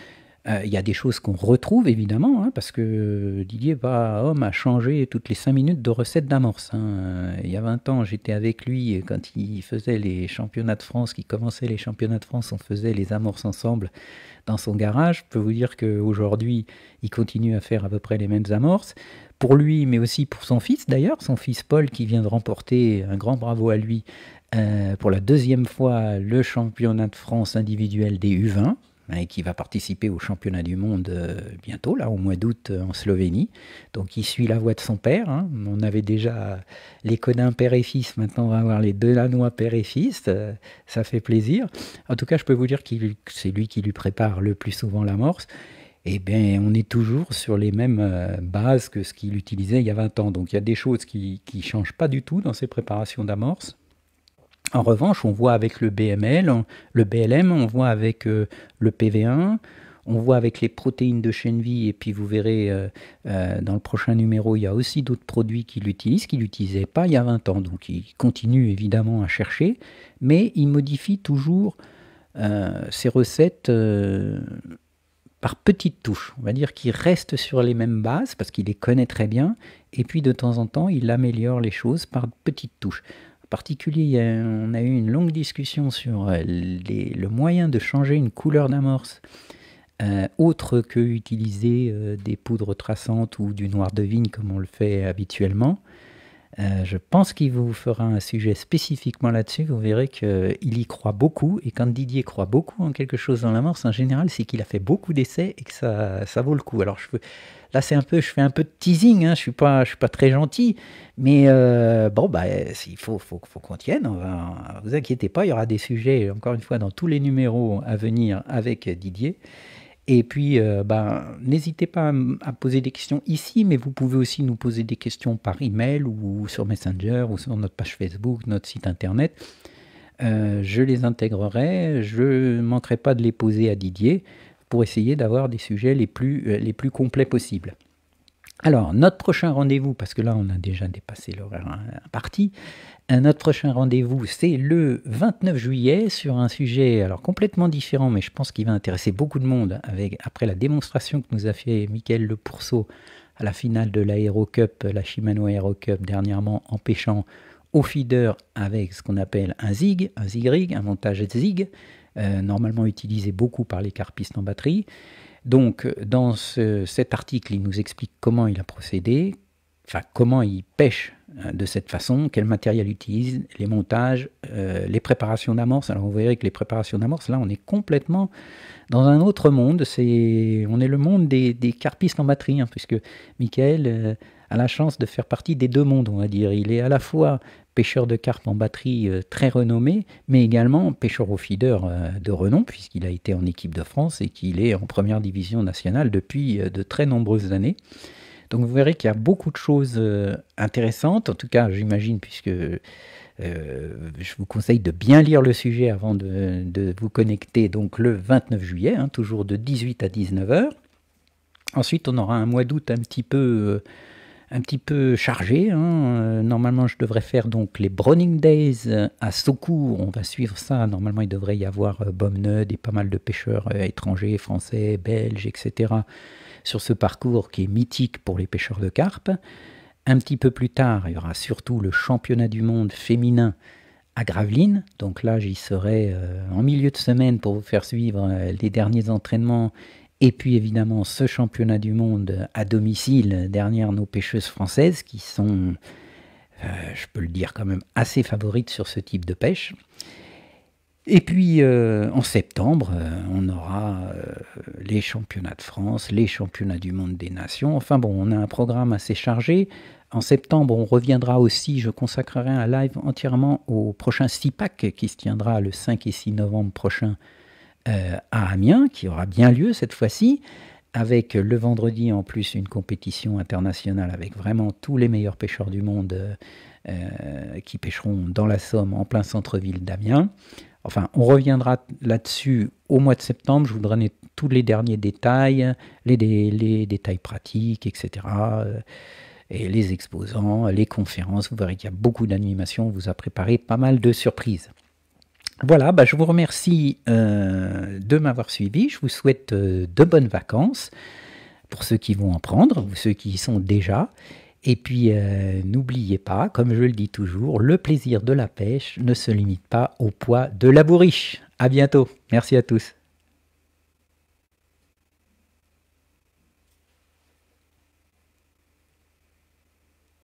euh, il y a des choses qu'on retrouve évidemment, hein, parce que Didier Homme a changé toutes les 5 minutes de recette d'amorce. Hein. Il y a 20 ans, j'étais avec lui quand il faisait les championnats de France, qui commençait les championnats de France, on faisait les amorces ensemble dans son garage. Je peux vous dire qu'aujourd'hui, il continue à faire à peu près les mêmes amorces. Pour lui, mais aussi pour son fils d'ailleurs, son fils Paul qui vient de remporter un grand bravo à lui euh, pour la deuxième fois le championnat de France individuel des U20. Hein, et qui va participer au championnat du monde euh, bientôt, là, au mois d'août euh, en Slovénie. Donc il suit la voie de son père. Hein. On avait déjà les Codins père et fils, maintenant on va avoir les Delanois père et fils. Euh, ça fait plaisir. En tout cas, je peux vous dire que c'est lui qui lui prépare le plus souvent l'amorce. Et eh bien, on est toujours sur les mêmes bases que ce qu'il utilisait il y a 20 ans. Donc il y a des choses qui ne changent pas du tout dans ses préparations d'amorce en revanche, on voit avec le BML, le BLM, on voit avec euh, le PV1, on voit avec les protéines de chaîne et puis vous verrez euh, euh, dans le prochain numéro, il y a aussi d'autres produits qu'il utilise, qu'il n'utilisait pas il y a 20 ans. Donc il continue évidemment à chercher, mais il modifie toujours ses recettes par petites touches. On va dire qu'il reste sur les mêmes bases parce qu'il les connaît très bien, et puis de temps en temps, il améliore les choses par petites touches particulier. On a eu une longue discussion sur euh, les, le moyen de changer une couleur d'amorce. Euh, autre que utiliser euh, des poudres traçantes ou du noir de vigne comme on le fait habituellement. je pense qu'il vous fera un sujet spécifiquement là-dessus. Vous verrez qu'il y croit beaucoup. Et quand Didier croit beaucoup en quelque chose dans l'amorce, en général, c'est qu'il a fait beaucoup d'essais et que ça, ça vaut le coup. Alors, je, veux... Là, c'est un peu, je fais un peu de teasing, hein. je suis pas, je suis pas très gentil, mais euh, bon, bah, il faut, qu'on tienne. ne vous inquiétez pas, il y aura des sujets, encore une fois, dans tous les numéros à venir avec Didier. Et puis, euh, bah, n'hésitez pas à, poser des questions ici, mais vous pouvez aussi nous poser des questions par email ou sur Messenger ou sur notre page Facebook, notre site internet. Euh, je les intégrerai, je ne manquerai pas de les poser à Didier essayer d'avoir des sujets les plus, euh, les plus complets possibles. Alors, notre prochain rendez-vous, parce que là on a déjà dépassé l'horaire imparti, euh, notre prochain rendez-vous c'est le 29 juillet sur un sujet alors complètement différent, mais je pense qu'il va intéresser beaucoup de monde avec, après la démonstration que nous a fait Mickaël Le Pourceau à la finale de laéro Cup, la Shimano Aero Cup dernièrement, empêchant au feeder avec ce qu'on appelle un zig, un zig rig, un montage zig, euh, normalement utilisé beaucoup par les carpistes en batterie. Donc, dans cet article, il nous explique comment il a procédé, enfin, comment il pêche hein, de cette façon, quel matériel utilise, les montages, euh, les préparations d'amorce. Alors vous verrez que les préparations d'amorce, là on est complètement dans un autre monde. C'est, on est le monde des, carpistes en batterie, hein, puisque Michael euh, a la chance de faire partie des deux mondes, on va dire. Il est à la fois pêcheur de carpe en batterie euh, très renommé, mais également pêcheur au feeder euh, de renom, puisqu'il a été en équipe de France et qu'il est en première division nationale depuis euh, de très nombreuses années. Donc vous verrez qu'il y a beaucoup de choses intéressantes, en tout cas j'imagine, puisque je vous conseille de bien lire le sujet avant de, vous connecter, donc le 29 juillet, hein, toujours de 18 à 19h. Ensuite on aura un mois d'août un petit peu un petit peu chargé. Hein. Euh, normalement, je devrais faire donc les Browning Days à secours On va suivre ça. Normalement, il devrait y avoir euh, Nud et pas mal de pêcheurs euh, étrangers, français, belges, etc. sur ce parcours qui est mythique pour les pêcheurs de carpe. Un petit peu plus tard, il y aura surtout le championnat du monde féminin à Gravelines. Donc là, j'y serai en milieu de semaine pour vous faire suivre les derniers entraînements et puis évidemment ce championnat du monde à domicile dernière nos pêcheuses françaises qui sont, euh, je peux le dire quand même, assez favorites sur ce type de pêche. Et puis euh, en septembre, euh, on aura les championnats de France, les championnats du monde des nations. Enfin bon, on a un programme assez chargé. En septembre, on reviendra aussi, je consacrerai un live entièrement au prochain CIPAC qui se tiendra le 5 et 6 novembre prochain euh, à Amiens, qui aura bien lieu cette fois-ci, avec le vendredi en plus une compétition internationale avec vraiment tous les meilleurs pêcheurs du monde euh, qui pêcheront dans la Somme, en plein centre-ville d'Amiens. Enfin, on reviendra là-dessus au mois de septembre. Je vous donnerai tous les derniers détails, les, les détails pratiques, etc. Euh, et les exposants, les conférences. Vous verrez qu'il y a beaucoup d'animations. On vous a préparé pas mal de surprises. Voilà, bah, je vous remercie euh, de m'avoir suivi. Je vous souhaite euh, de bonnes vacances pour ceux qui vont en prendre ou ceux qui y sont déjà. Et puis euh, n'oubliez pas, comme je le dis toujours, le plaisir de la pêche ne se limite pas au poids de la bourriche. À bientôt. Merci à tous.